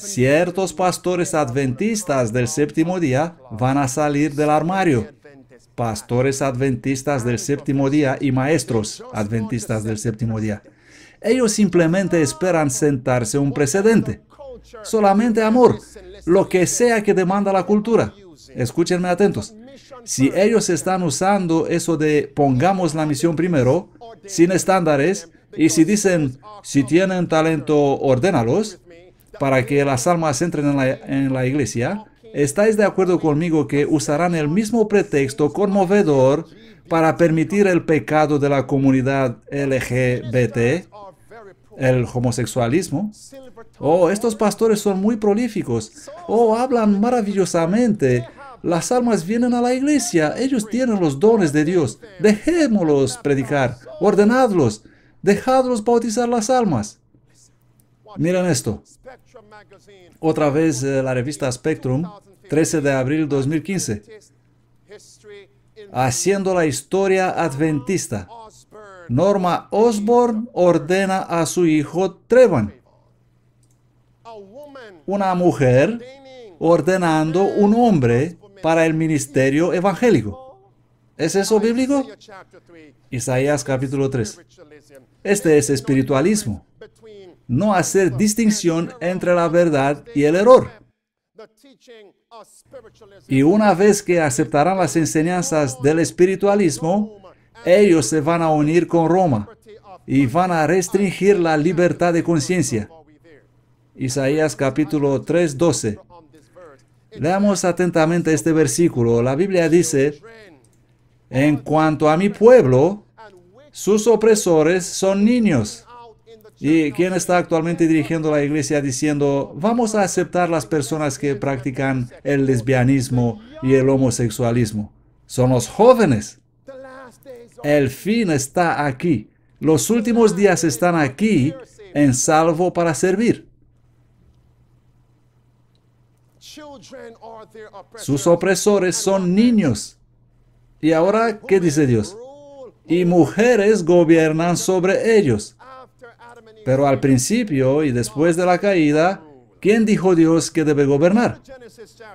Ciertos pastores adventistas del séptimo día van a salir del armario. Pastores adventistas del séptimo día y maestros adventistas del séptimo día. Ellos simplemente esperan sentarse un precedente. Solamente amor, lo que sea que demanda la cultura. Escúchenme atentos. Si ellos están usando eso de pongamos la misión primero, sin estándares, y si dicen, si tienen talento, ordénalos, para que las almas entren en la, iglesia, ¿estáis de acuerdo conmigo que usarán el mismo pretexto conmovedor para permitir el pecado de la comunidad LGBT, el homosexualismo. Oh, estos pastores son muy prolíficos. Oh, hablan maravillosamente. Las almas vienen a la iglesia. Ellos tienen los dones de Dios. Dejémoslos predicar. Ordenadlos. Dejadlos bautizar las almas. Miren esto. Otra vez eh, la revista Spectrum, 13 de abril 2015. Haciendo la historia adventista. Norma Osborne ordena a su hijo Trevan. Una mujer ordenando un hombre para el ministerio evangélico. ¿Es eso bíblico? Isaías capítulo 3. Este es espiritualismo no hacer distinción entre la verdad y el error. Y una vez que aceptarán las enseñanzas del espiritualismo, ellos se van a unir con Roma y van a restringir la libertad de conciencia. Isaías capítulo 3, 12. Leamos atentamente este versículo. La Biblia dice, en cuanto a mi pueblo, sus opresores son niños y ¿quién está actualmente dirigiendo la iglesia diciendo, vamos a aceptar las personas que practican el lesbianismo y el homosexualismo. Son los jóvenes. El fin está aquí. Los últimos días están aquí en salvo para servir. Sus opresores son niños. ¿Y ahora qué dice Dios? Y mujeres gobiernan sobre ellos. Pero al principio y después de la caída, ¿quién dijo Dios que debe gobernar?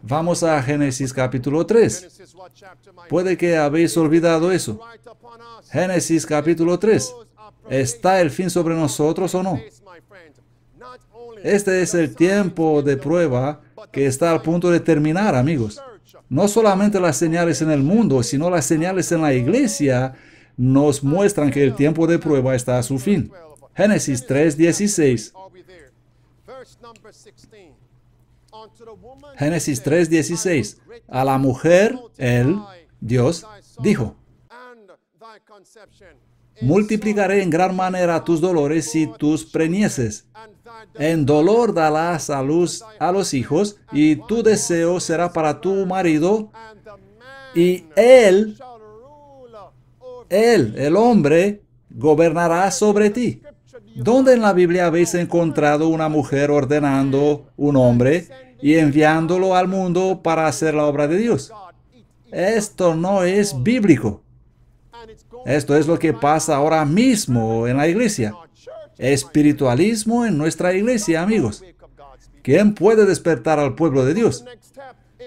Vamos a Génesis capítulo 3. Puede que habéis olvidado eso. Génesis capítulo 3. ¿Está el fin sobre nosotros o no? Este es el tiempo de prueba que está al punto de terminar, amigos. No solamente las señales en el mundo, sino las señales en la iglesia nos muestran que el tiempo de prueba está a su fin. Génesis 3.16. Génesis 3.16. A la mujer, él, Dios, dijo, multiplicaré en gran manera tus dolores y tus prenieces. En dolor darás a luz a los hijos y tu deseo será para tu marido y él, él, el hombre, gobernará sobre ti. ¿Dónde en la Biblia habéis encontrado una mujer ordenando un hombre y enviándolo al mundo para hacer la obra de Dios? Esto no es bíblico. Esto es lo que pasa ahora mismo en la iglesia. Espiritualismo en nuestra iglesia, amigos. ¿Quién puede despertar al pueblo de Dios?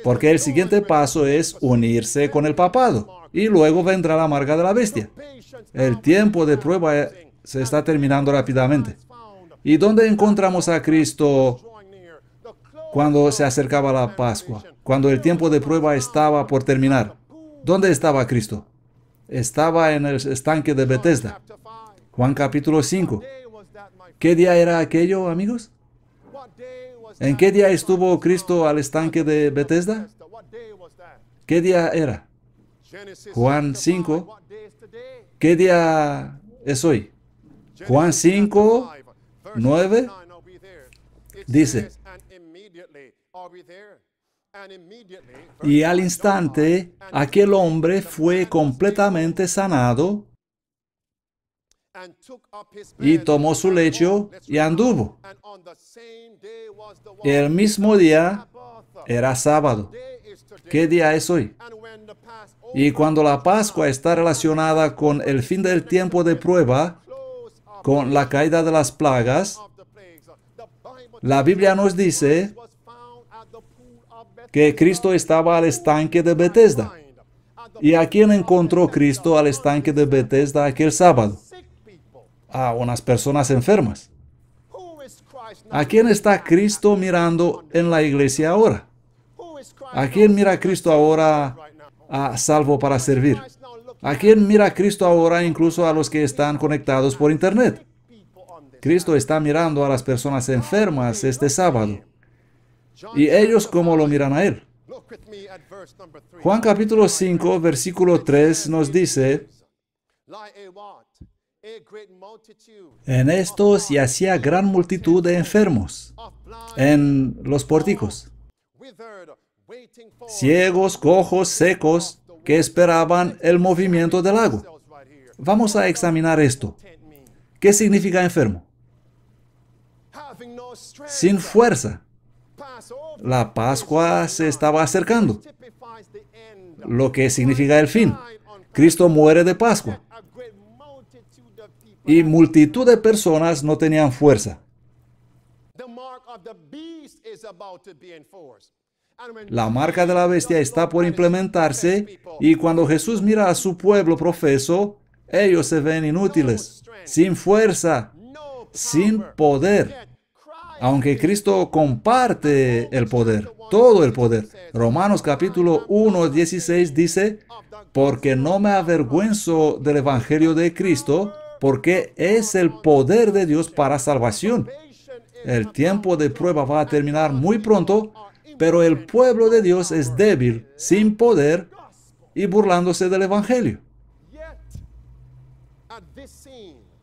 Porque el siguiente paso es unirse con el papado y luego vendrá la marca de la bestia. El tiempo de prueba se está terminando rápidamente. ¿Y dónde encontramos a Cristo cuando se acercaba la Pascua? Cuando el tiempo de prueba estaba por terminar. ¿Dónde estaba Cristo? Estaba en el estanque de Betesda. Juan capítulo 5. ¿Qué día era aquello, amigos? ¿En qué día estuvo Cristo al estanque de Betesda? ¿Qué día era? Juan 5. ¿Qué día es hoy? Juan 5, 9 dice, y al instante aquel hombre fue completamente sanado y tomó su lecho y anduvo. El mismo día era sábado. ¿Qué día es hoy? Y cuando la Pascua está relacionada con el fin del tiempo de prueba, con la caída de las plagas, la Biblia nos dice que Cristo estaba al estanque de Betesda. ¿Y a quién encontró Cristo al estanque de Betesda aquel sábado? A unas personas enfermas. ¿A quién está Cristo mirando en la iglesia ahora? ¿A quién mira Cristo ahora a salvo para servir? ¿A quién mira Cristo ahora incluso a los que están conectados por Internet? Cristo está mirando a las personas enfermas este sábado. ¿Y ellos cómo lo miran a Él? Juan capítulo 5, versículo 3 nos dice, en estos hacía gran multitud de enfermos en los pórticos, ciegos, cojos, secos, que esperaban el movimiento del lago. Vamos a examinar esto. ¿Qué significa enfermo? Sin fuerza. La Pascua se estaba acercando, lo que significa el fin. Cristo muere de Pascua. Y multitud de personas no tenían fuerza. La marca de la bestia está por implementarse y cuando Jesús mira a su pueblo profeso, ellos se ven inútiles, sin fuerza, sin poder. Aunque Cristo comparte el poder, todo el poder. Romanos capítulo 1, 16 dice, porque no me avergüenzo del Evangelio de Cristo, porque es el poder de Dios para salvación. El tiempo de prueba va a terminar muy pronto pero el pueblo de Dios es débil, sin poder y burlándose del Evangelio.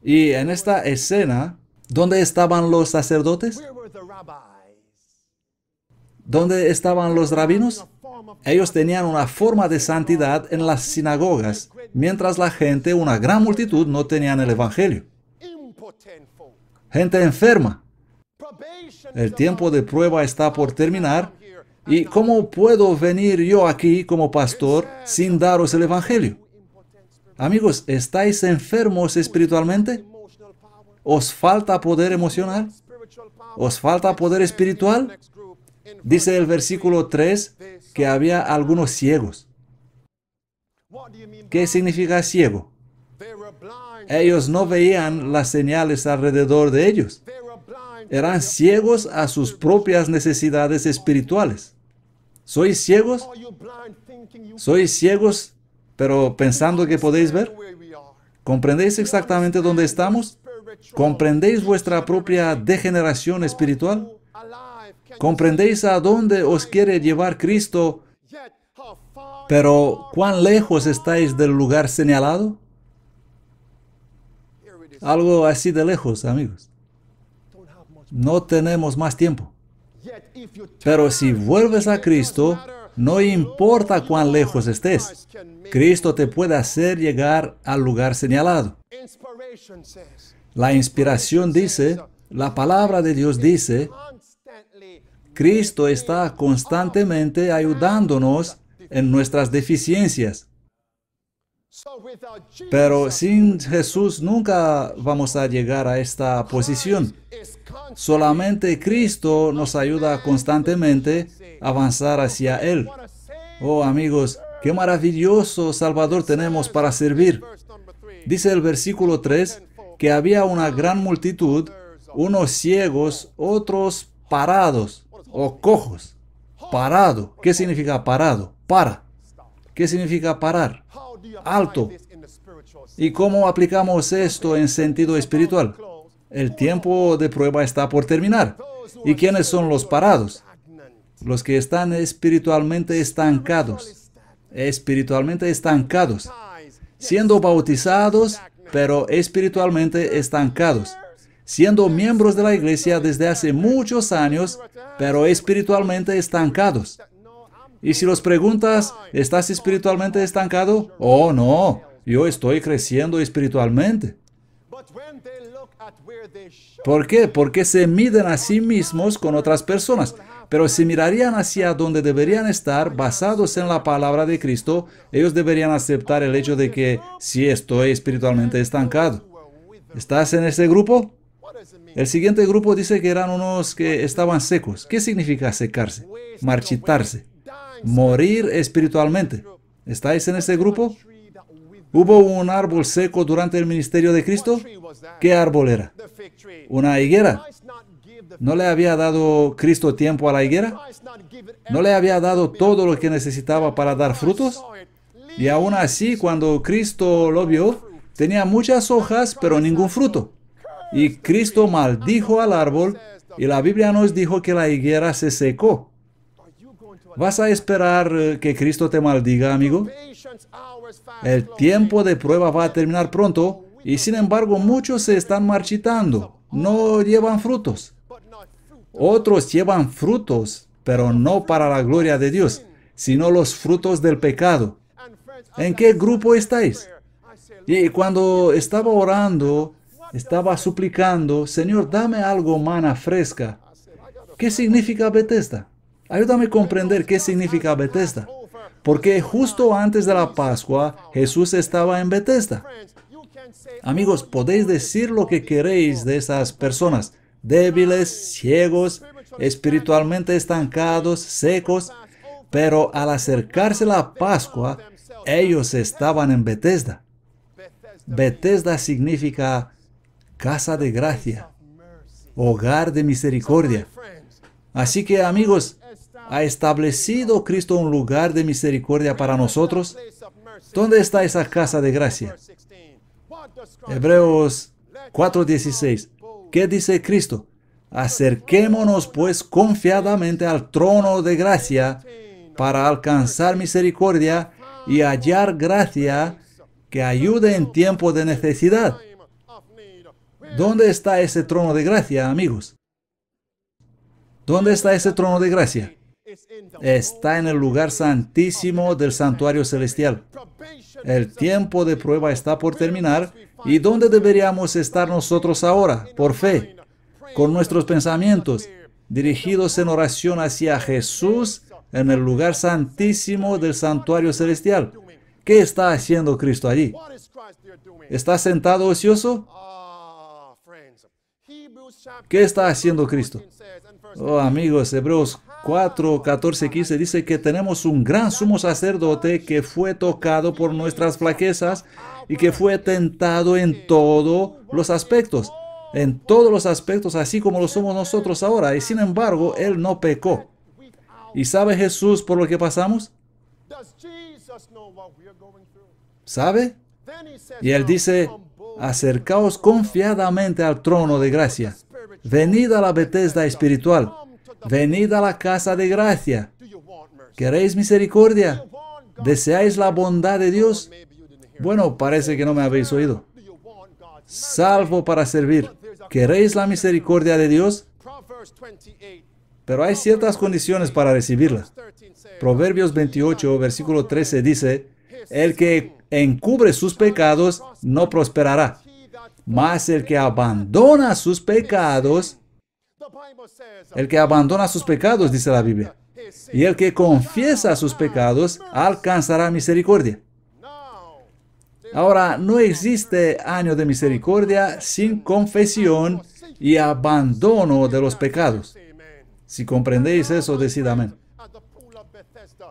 Y en esta escena, ¿dónde estaban los sacerdotes? ¿Dónde estaban los rabinos? Ellos tenían una forma de santidad en las sinagogas, mientras la gente, una gran multitud, no tenían el Evangelio. Gente enferma. El tiempo de prueba está por terminar ¿Y cómo puedo venir yo aquí como pastor sin daros el Evangelio? Amigos, ¿estáis enfermos espiritualmente? ¿Os falta poder emocional? ¿Os falta poder espiritual? Dice el versículo 3 que había algunos ciegos. ¿Qué significa ciego? Ellos no veían las señales alrededor de ellos. Eran ciegos a sus propias necesidades espirituales. ¿Sois ciegos? ¿Sois ciegos, pero pensando que podéis ver? ¿Comprendéis exactamente dónde estamos? ¿Comprendéis vuestra propia degeneración espiritual? ¿Comprendéis a dónde os quiere llevar Cristo? Pero ¿cuán lejos estáis del lugar señalado? Algo así de lejos, amigos. No tenemos más tiempo. Pero si vuelves a Cristo, no importa cuán lejos estés, Cristo te puede hacer llegar al lugar señalado. La inspiración dice, la palabra de Dios dice, Cristo está constantemente ayudándonos en nuestras deficiencias. Pero sin Jesús nunca vamos a llegar a esta posición. Solamente Cristo nos ayuda constantemente a avanzar hacia Él. Oh amigos, qué maravilloso Salvador tenemos para servir. Dice el versículo 3 que había una gran multitud, unos ciegos, otros parados o cojos. Parado. ¿Qué significa parado? Para. ¿Qué significa parar? alto. ¿Y cómo aplicamos esto en sentido espiritual? El tiempo de prueba está por terminar. ¿Y quiénes son los parados? Los que están espiritualmente estancados. Espiritualmente estancados. Siendo bautizados, pero espiritualmente estancados. Siendo miembros de la iglesia desde hace muchos años, pero espiritualmente estancados. Y si los preguntas, ¿estás espiritualmente estancado? Oh, no, yo estoy creciendo espiritualmente. ¿Por qué? Porque se miden a sí mismos con otras personas, pero si mirarían hacia donde deberían estar basados en la palabra de Cristo, ellos deberían aceptar el hecho de que sí estoy espiritualmente estancado. ¿Estás en ese grupo? El siguiente grupo dice que eran unos que estaban secos. ¿Qué significa secarse? Marchitarse morir espiritualmente. ¿Estáis en ese grupo? ¿Hubo un árbol seco durante el ministerio de Cristo? ¿Qué árbol era? ¿Una higuera? ¿No le había dado Cristo tiempo a la higuera? ¿No le había dado todo lo que necesitaba para dar frutos? Y aún así, cuando Cristo lo vio, tenía muchas hojas, pero ningún fruto. Y Cristo maldijo al árbol, y la Biblia nos dijo que la higuera se secó. ¿Vas a esperar eh, que Cristo te maldiga, amigo? El tiempo de prueba va a terminar pronto y sin embargo muchos se están marchitando, no llevan frutos. Otros llevan frutos, pero no para la gloria de Dios, sino los frutos del pecado. ¿En qué grupo estáis? Y cuando estaba orando, estaba suplicando, Señor, dame algo mana fresca. ¿Qué significa Bethesda? Ayúdame a comprender qué significa Bethesda. Porque justo antes de la Pascua, Jesús estaba en Bethesda. Amigos, podéis decir lo que queréis de esas personas, débiles, ciegos, espiritualmente estancados, secos, pero al acercarse la Pascua, ellos estaban en Bethesda. Bethesda significa casa de gracia, hogar de misericordia. Así que amigos, ¿Ha establecido Cristo un lugar de misericordia para nosotros? ¿Dónde está esa casa de gracia? Hebreos 4:16. ¿Qué dice Cristo? Acerquémonos pues confiadamente al trono de gracia para alcanzar misericordia y hallar gracia que ayude en tiempo de necesidad. ¿Dónde está ese trono de gracia, amigos? ¿Dónde está ese trono de gracia? está en el lugar santísimo del santuario celestial. El tiempo de prueba está por terminar. ¿Y dónde deberíamos estar nosotros ahora? Por fe, con nuestros pensamientos, dirigidos en oración hacia Jesús en el lugar santísimo del santuario celestial. ¿Qué está haciendo Cristo allí? ¿Está sentado ocioso? ¿Qué está haciendo Cristo? Oh, amigos, Hebreos 4, 14, 15 dice que tenemos un gran sumo sacerdote que fue tocado por nuestras flaquezas y que fue tentado en todos los aspectos, en todos los aspectos, así como lo somos nosotros ahora. Y sin embargo, Él no pecó. ¿Y sabe Jesús por lo que pasamos? ¿Sabe? Y Él dice, acercaos confiadamente al trono de gracia. Venid a la Bethesda espiritual venid a la casa de gracia. ¿Queréis misericordia? ¿Deseáis la bondad de Dios? Bueno, parece que no me habéis oído. Salvo para servir. ¿Queréis la misericordia de Dios? Pero hay ciertas condiciones para recibirla. Proverbios 28, versículo 13 dice, El que encubre sus pecados no prosperará, mas el que abandona sus pecados el que abandona sus pecados, dice la Biblia. Y el que confiesa sus pecados alcanzará misericordia. Ahora, no existe año de misericordia sin confesión y abandono de los pecados. Si comprendéis eso, decid amén.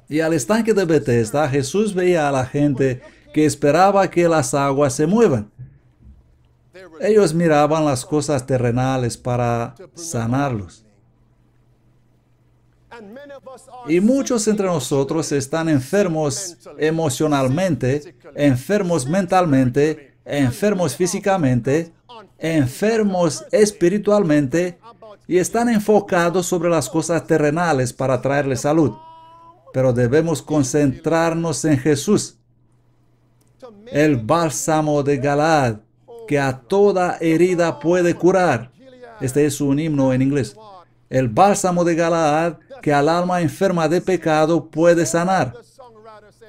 Y al estanque de Bethesda, Jesús veía a la gente que esperaba que las aguas se muevan. Ellos miraban las cosas terrenales para sanarlos. Y muchos entre nosotros están enfermos emocionalmente, enfermos mentalmente, enfermos físicamente, enfermos espiritualmente y están enfocados sobre las cosas terrenales para traerle salud. Pero debemos concentrarnos en Jesús, el bálsamo de Galad que a toda herida puede curar. Este es un himno en inglés. El bálsamo de Galaad que al alma enferma de pecado puede sanar.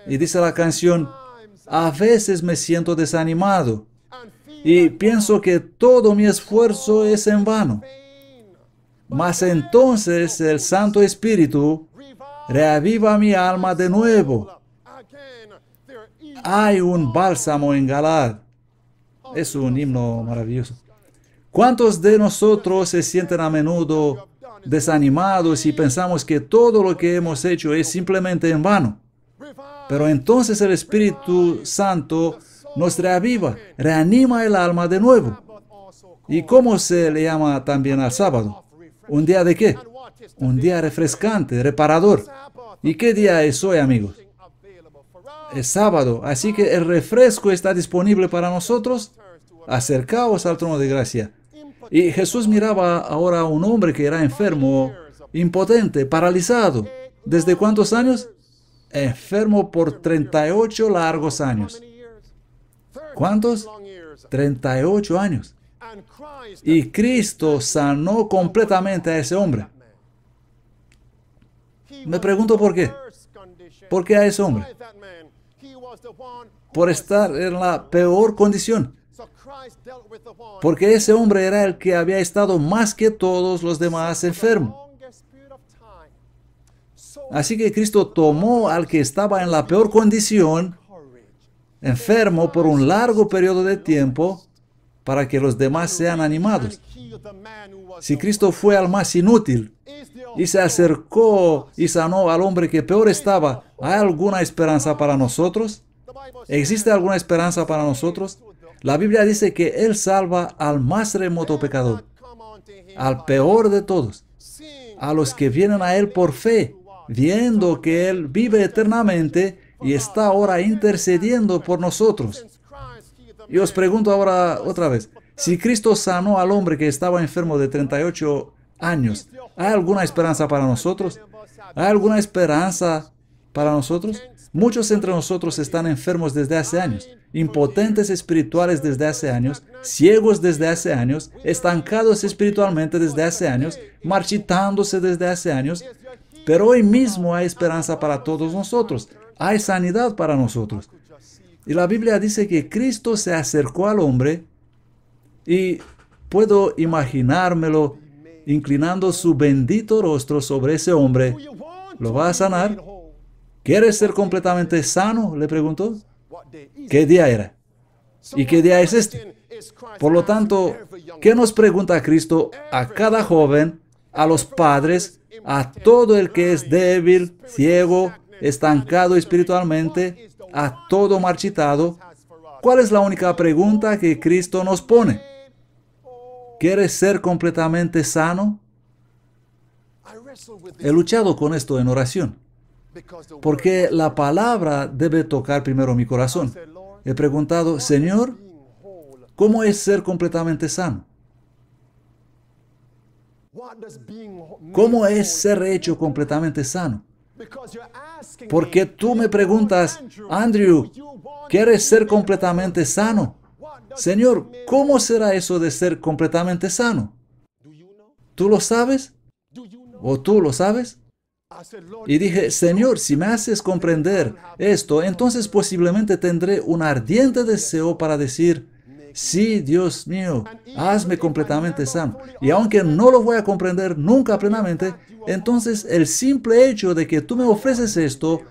Y dice la canción, a veces me siento desanimado y pienso que todo mi esfuerzo es en vano. Mas entonces el Santo Espíritu reaviva mi alma de nuevo. Hay un bálsamo en Galaad. Es un himno maravilloso. ¿Cuántos de nosotros se sienten a menudo desanimados y pensamos que todo lo que hemos hecho es simplemente en vano? Pero entonces el Espíritu Santo nos reaviva, reanima el alma de nuevo. ¿Y cómo se le llama también al sábado? ¿Un día de qué? Un día refrescante, reparador. ¿Y qué día es hoy, amigos? Es sábado, así que el refresco está disponible para nosotros acercaos al trono de gracia. Y Jesús miraba ahora a un hombre que era enfermo, impotente, paralizado. ¿Desde cuántos años? Enfermo por 38 largos años. ¿Cuántos? 38 años. Y Cristo sanó completamente a ese hombre. Me pregunto por qué. ¿Por qué a ese hombre? Por estar en la peor condición. Porque ese hombre era el que había estado más que todos los demás enfermo. Así que Cristo tomó al que estaba en la peor condición, enfermo por un largo periodo de tiempo, para que los demás sean animados. Si Cristo fue al más inútil y se acercó y sanó al hombre que peor estaba, ¿hay alguna esperanza para nosotros? ¿Existe alguna esperanza para nosotros? La Biblia dice que Él salva al más remoto pecador, al peor de todos, a los que vienen a Él por fe, viendo que Él vive eternamente y está ahora intercediendo por nosotros. Y os pregunto ahora otra vez, si Cristo sanó al hombre que estaba enfermo de 38 años, ¿hay alguna esperanza para nosotros? ¿Hay alguna esperanza para nosotros? Muchos entre nosotros están enfermos desde hace años, impotentes espirituales desde hace años, ciegos desde hace años, estancados espiritualmente desde hace años, marchitándose desde hace años. Pero hoy mismo hay esperanza para todos nosotros, hay sanidad para nosotros. Y la Biblia dice que Cristo se acercó al hombre y puedo imaginármelo inclinando su bendito rostro sobre ese hombre. ¿Lo va a sanar? ¿Quieres ser completamente sano? Le preguntó. ¿Qué día era? ¿Y qué día es este? Por lo tanto, ¿qué nos pregunta Cristo a cada joven, a los padres, a todo el que es débil, ciego, estancado espiritualmente, a todo marchitado? ¿Cuál es la única pregunta que Cristo nos pone? ¿Quieres ser completamente sano? He luchado con esto en oración porque la palabra debe tocar primero mi corazón. He preguntado, Señor, ¿cómo es ser completamente sano? ¿Cómo es ser hecho completamente sano? Porque tú me preguntas, Andrew, ¿quieres ser completamente sano? Señor, ¿cómo será eso de ser completamente sano? ¿Tú lo sabes? ¿O tú lo sabes? Y dije, Señor, si me haces comprender esto, entonces posiblemente tendré un ardiente deseo para decir, sí, Dios mío, hazme completamente sano. Y aunque no lo voy a comprender nunca plenamente, entonces el simple hecho de que tú me ofreces esto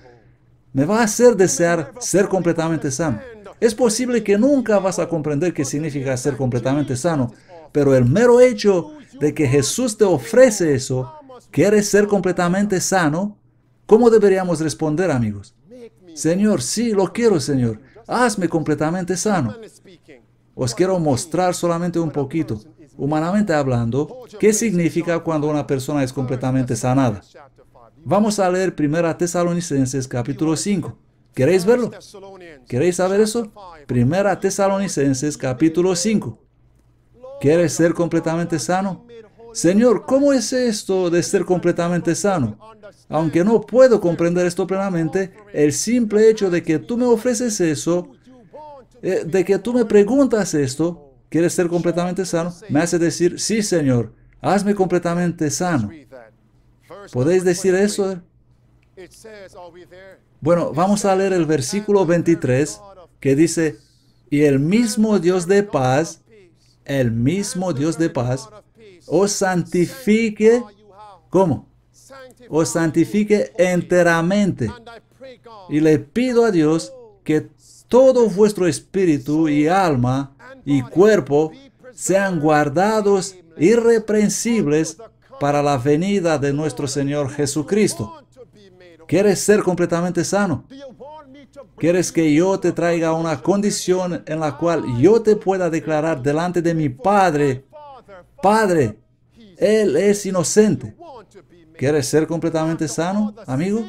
me va a hacer desear ser completamente sano. Es posible que nunca vas a comprender qué significa ser completamente sano, pero el mero hecho de que Jesús te ofrece eso, ¿Quieres ser completamente sano? ¿Cómo deberíamos responder, amigos? Señor, sí, lo quiero, Señor. Hazme completamente sano. Os quiero mostrar solamente un poquito, humanamente hablando, qué significa cuando una persona es completamente sanada. Vamos a leer 1 Tesalonicenses capítulo 5. ¿Queréis verlo? ¿Queréis saber eso? 1 Tesalonicenses capítulo 5. ¿Quieres ser completamente sano? Señor, ¿cómo es esto de ser completamente sano? Aunque no puedo comprender esto plenamente, el simple hecho de que tú me ofreces eso, eh, de que tú me preguntas esto, ¿quieres ser completamente sano? Me hace decir, sí, Señor, hazme completamente sano. ¿Podéis decir eso? Bueno, vamos a leer el versículo 23 que dice, y el mismo Dios de paz, el mismo Dios de paz, os santifique, ¿cómo? Os santifique enteramente. Y le pido a Dios que todo vuestro espíritu y alma y cuerpo sean guardados irreprensibles para la venida de nuestro Señor Jesucristo. ¿Quieres ser completamente sano? ¿Quieres que yo te traiga una condición en la cual yo te pueda declarar delante de mi Padre Padre, Él es inocente. ¿Quieres ser completamente sano, amigo?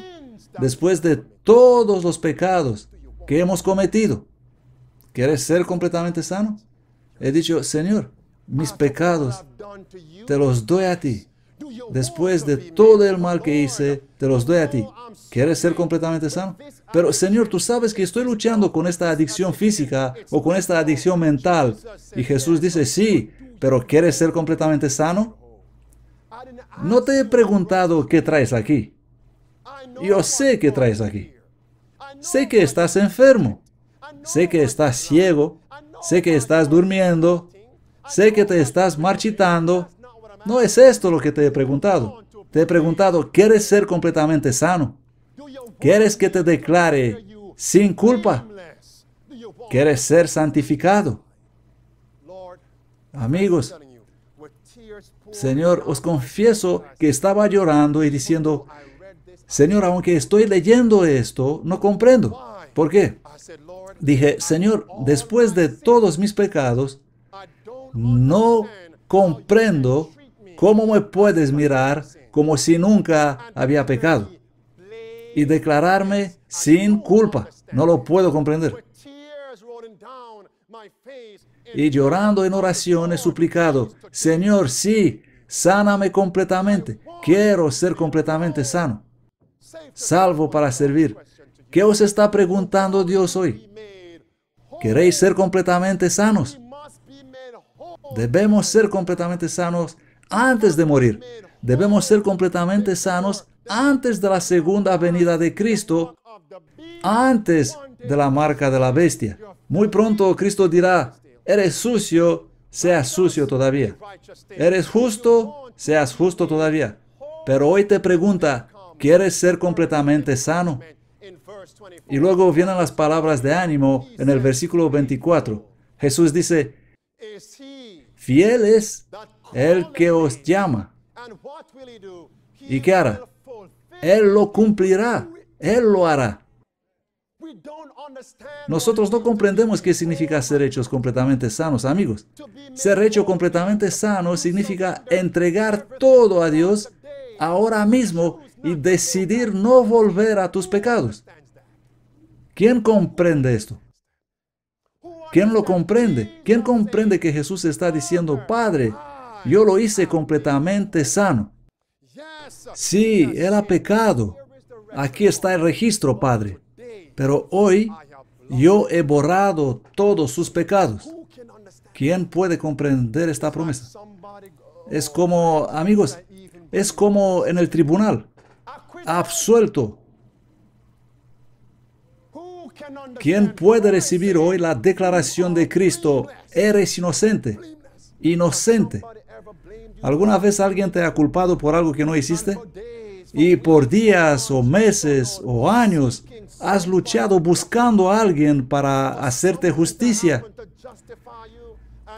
Después de todos los pecados que hemos cometido, ¿quieres ser completamente sano? He dicho, Señor, mis pecados te los doy a ti. Después de todo el mal que hice, te los doy a ti. ¿Quieres ser completamente sano? Pero Señor, tú sabes que estoy luchando con esta adicción física o con esta adicción mental. Y Jesús dice, sí, pero ¿quieres ser completamente sano? No te he preguntado qué traes aquí. Yo sé qué traes aquí. Sé que estás enfermo. Sé que estás ciego. Sé que estás durmiendo. Sé que te estás marchitando. No es esto lo que te he preguntado. Te he preguntado, ¿quieres ser completamente sano? ¿Quieres que te declare sin culpa? ¿Quieres ser santificado? Amigos, Señor, os confieso que estaba llorando y diciendo, Señor, aunque estoy leyendo esto, no comprendo. ¿Por qué? Dije, Señor, después de todos mis pecados, no comprendo cómo me puedes mirar como si nunca había pecado y declararme sin culpa. No lo puedo comprender y llorando en oración he suplicado, Señor, sí, sáname completamente, quiero ser completamente sano, salvo para servir. ¿Qué os está preguntando Dios hoy? ¿Queréis ser completamente sanos? Debemos ser completamente sanos antes de morir. Debemos ser completamente sanos antes de la segunda venida de Cristo, antes de la marca de la bestia. Muy pronto Cristo dirá, Eres sucio, seas sucio todavía. Eres justo, seas justo todavía. Pero hoy te pregunta, ¿quieres ser completamente sano? Y luego vienen las palabras de ánimo en el versículo 24. Jesús dice, fiel es el que os llama. ¿Y qué hará? Él lo cumplirá, Él lo hará. Nosotros no comprendemos qué significa ser hechos completamente sanos, amigos. Ser hecho completamente sano significa entregar todo a Dios ahora mismo y decidir no volver a tus pecados. ¿Quién comprende esto? ¿Quién lo comprende? ¿Quién comprende que Jesús está diciendo, Padre, yo lo hice completamente sano? Sí, era pecado. Aquí está el registro, Padre pero hoy yo he borrado todos sus pecados. ¿Quién puede comprender esta promesa? Es como, amigos, es como en el tribunal, absuelto. ¿Quién puede recibir hoy la declaración de Cristo? Eres inocente, inocente. ¿Alguna vez alguien te ha culpado por algo que no hiciste? y por días o meses o años has luchado buscando a alguien para hacerte justicia,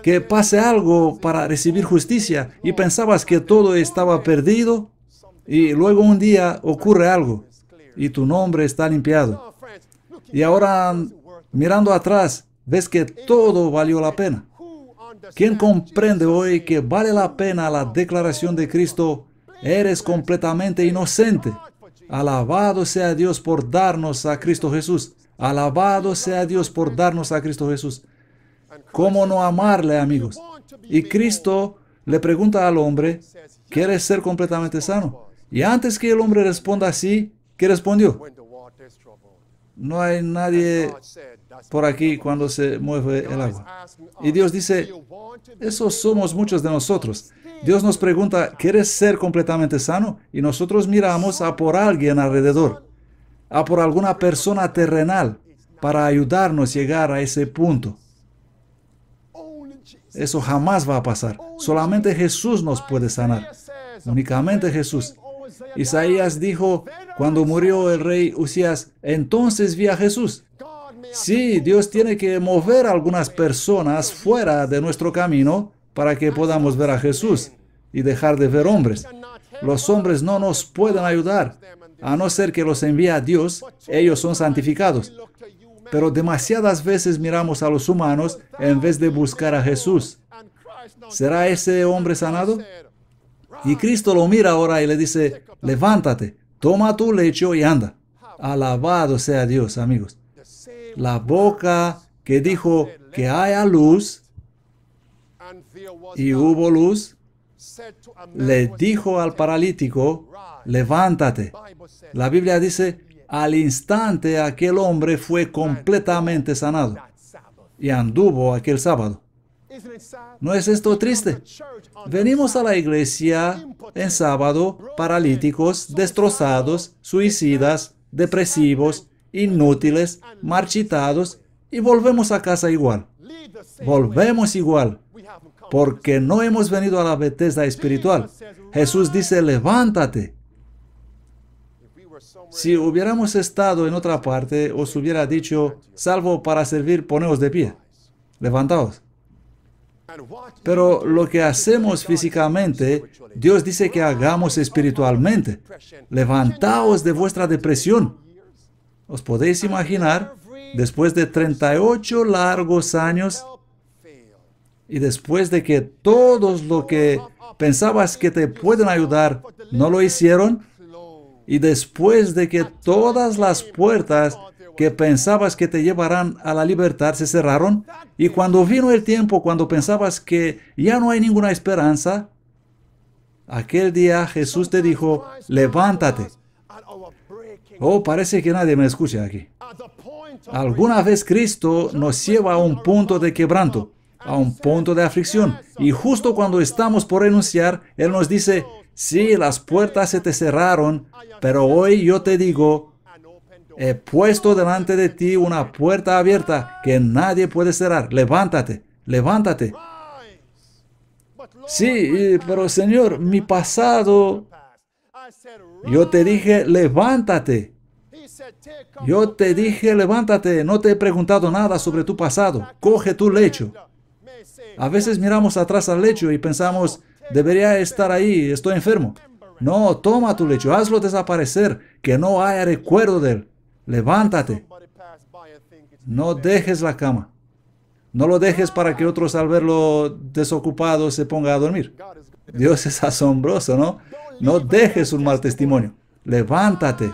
que pase algo para recibir justicia y pensabas que todo estaba perdido y luego un día ocurre algo y tu nombre está limpiado. Y ahora mirando atrás ves que todo valió la pena. ¿Quién comprende hoy que vale la pena la declaración de Cristo Eres completamente inocente. Alabado sea Dios por darnos a Cristo Jesús. Alabado sea Dios por darnos a Cristo Jesús. ¿Cómo no amarle, amigos? Y Cristo le pregunta al hombre, ¿quieres ser completamente sano? Y antes que el hombre responda así, ¿qué respondió? No hay nadie por aquí cuando se mueve el agua. Y Dios dice, esos somos muchos de nosotros. Dios nos pregunta, ¿quieres ser completamente sano? Y nosotros miramos a por alguien alrededor, a por alguna persona terrenal para ayudarnos a llegar a ese punto. Eso jamás va a pasar. Solamente Jesús nos puede sanar. Únicamente Jesús. Isaías dijo, cuando murió el rey Usías, entonces vi a Jesús. Sí, Dios tiene que mover a algunas personas fuera de nuestro camino para que podamos ver a Jesús y dejar de ver hombres. Los hombres no nos pueden ayudar. A no ser que los envíe a Dios, ellos son santificados. Pero demasiadas veces miramos a los humanos en vez de buscar a Jesús. ¿Será ese hombre sanado? Y Cristo lo mira ahora y le dice, levántate, toma tu lecho y anda. Alabado sea Dios, amigos. La boca que dijo que haya luz y hubo luz, le dijo al paralítico, levántate. La Biblia dice, al instante aquel hombre fue completamente sanado y anduvo aquel sábado. ¿No es esto triste? Venimos a la iglesia en sábado paralíticos, destrozados, suicidas, depresivos, inútiles, marchitados y volvemos a casa igual. Volvemos igual porque no hemos venido a la beteza espiritual. Jesús dice, levántate. Si hubiéramos estado en otra parte, os hubiera dicho, salvo para servir, poneos de pie. Levantaos. Pero lo que hacemos físicamente, Dios dice que hagamos espiritualmente. Levantaos de vuestra depresión. ¿Os podéis imaginar? Después de 38 largos años, y después de que todos lo que pensabas que te pueden ayudar no lo hicieron, y después de que todas las puertas que pensabas que te llevarán a la libertad se cerraron, y cuando vino el tiempo, cuando pensabas que ya no hay ninguna esperanza, aquel día Jesús te dijo, levántate. Oh, parece que nadie me escucha aquí. Alguna vez Cristo nos lleva a un punto de quebranto a un punto de aflicción. Y justo cuando estamos por renunciar, Él nos dice, sí, las puertas se te cerraron, pero hoy yo te digo, he puesto delante de ti una puerta abierta que nadie puede cerrar. Levántate, levántate. Sí, pero Señor, mi pasado... Yo te dije, levántate. Yo te dije, levántate. No te he preguntado nada sobre tu pasado. Coge tu lecho a veces miramos atrás al lecho y pensamos, debería estar ahí, estoy enfermo. No, toma tu lecho, hazlo desaparecer, que no haya recuerdo de él. Levántate. No dejes la cama. No lo dejes para que otros al verlo desocupado se ponga a dormir. Dios es asombroso, ¿no? No dejes un mal testimonio. Levántate.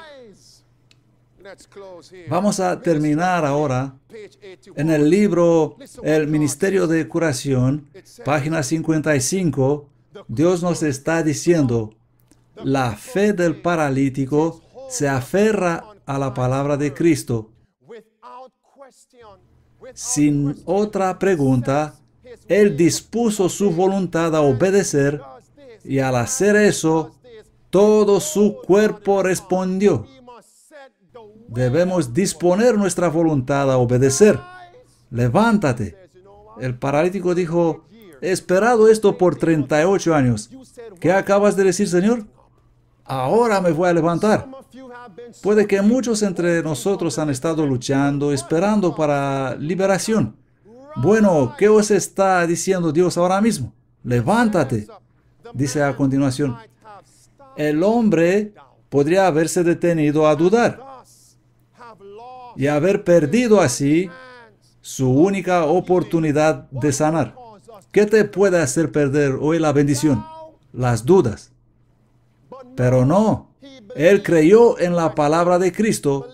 Vamos a terminar ahora en el libro El Ministerio de Curación, página 55. Dios nos está diciendo, la fe del paralítico se aferra a la palabra de Cristo. Sin otra pregunta, Él dispuso su voluntad a obedecer y al hacer eso, todo su oh, cuerpo respondió. Debemos disponer nuestra voluntad a obedecer. Levántate. El paralítico dijo, he esperado esto por 38 años. ¿Qué acabas de decir, Señor? Ahora me voy a levantar. Puede que muchos entre nosotros han estado luchando, esperando para liberación. Bueno, ¿qué os está diciendo Dios ahora mismo? Levántate. Dice a continuación, el hombre podría haberse detenido a dudar y haber perdido así su única oportunidad de sanar. ¿Qué te puede hacer perder hoy la bendición? Las dudas. Pero no, él creyó en la palabra de Cristo.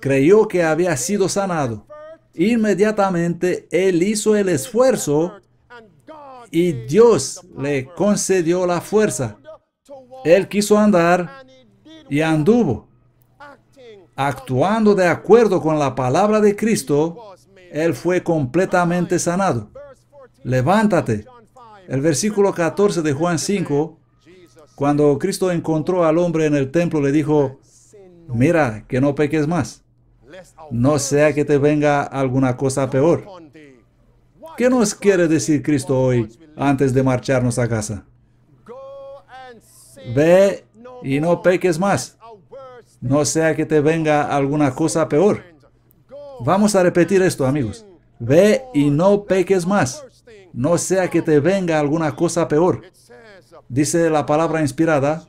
Creyó que había sido sanado. Inmediatamente él hizo el esfuerzo y Dios le concedió la fuerza. Él quiso andar y anduvo actuando de acuerdo con la palabra de Cristo, él fue completamente sanado. Levántate. El versículo 14 de Juan 5, cuando Cristo encontró al hombre en el templo, le dijo, mira que no peques más, no sea que te venga alguna cosa peor. ¿Qué nos quiere decir Cristo hoy antes de marcharnos a casa? Ve y no peques más, no sea que te venga alguna cosa peor. Vamos a repetir esto, amigos. Ve y no peques más, no sea que te venga alguna cosa peor. Dice la palabra inspirada,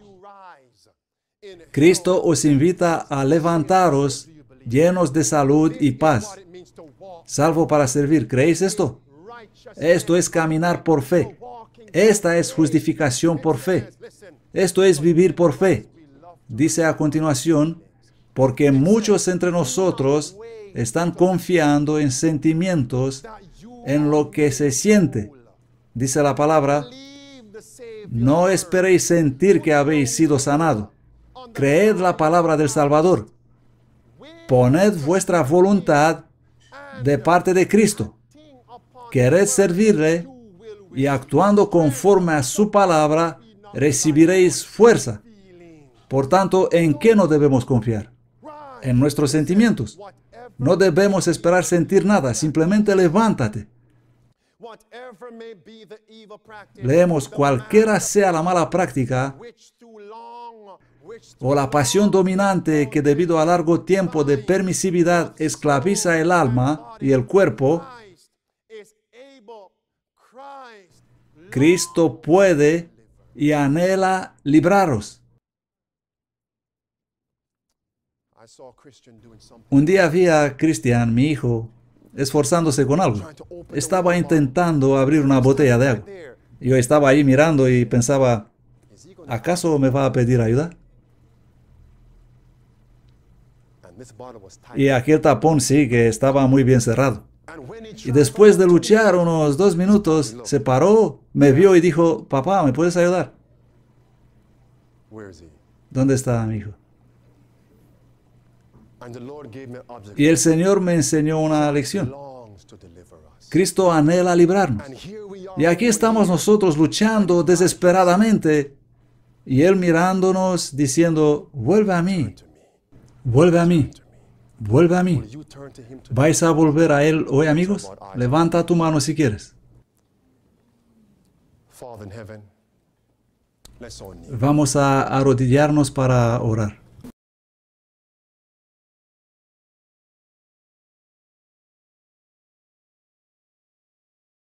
Cristo os invita a levantaros llenos de salud y paz, salvo para servir. ¿Creéis esto? Esto es caminar por fe. Esta es justificación por fe. Esto es vivir por fe. Dice a continuación, porque muchos entre nosotros están confiando en sentimientos, en lo que se siente. Dice la palabra, no esperéis sentir que habéis sido sanado. Creed la palabra del Salvador. Poned vuestra voluntad de parte de Cristo. Quered servirle y actuando conforme a su palabra, recibiréis fuerza. Por tanto, ¿en qué no debemos confiar? En nuestros sentimientos. No debemos esperar sentir nada, simplemente levántate. Leemos cualquiera sea la mala práctica o la pasión dominante que debido a largo tiempo de permisividad esclaviza el alma y el cuerpo, Cristo puede y anhela libraros. Un día vi a Christian, mi hijo, esforzándose con algo. Estaba intentando abrir una botella de agua. Yo estaba ahí mirando y pensaba, ¿acaso me va a pedir ayuda? Y aquel tapón sí que estaba muy bien cerrado. Y después de luchar unos dos minutos, se paró, me vio y dijo, papá, ¿me puedes ayudar? ¿Dónde está mi hijo? Y el Señor me enseñó una lección. Cristo anhela librarnos. Y aquí estamos nosotros luchando desesperadamente y Él mirándonos diciendo, vuelve a mí, vuelve a mí vuelve a mí. ¿Vais a volver a Él hoy, amigos? Levanta tu mano si quieres. Vamos a arrodillarnos para orar.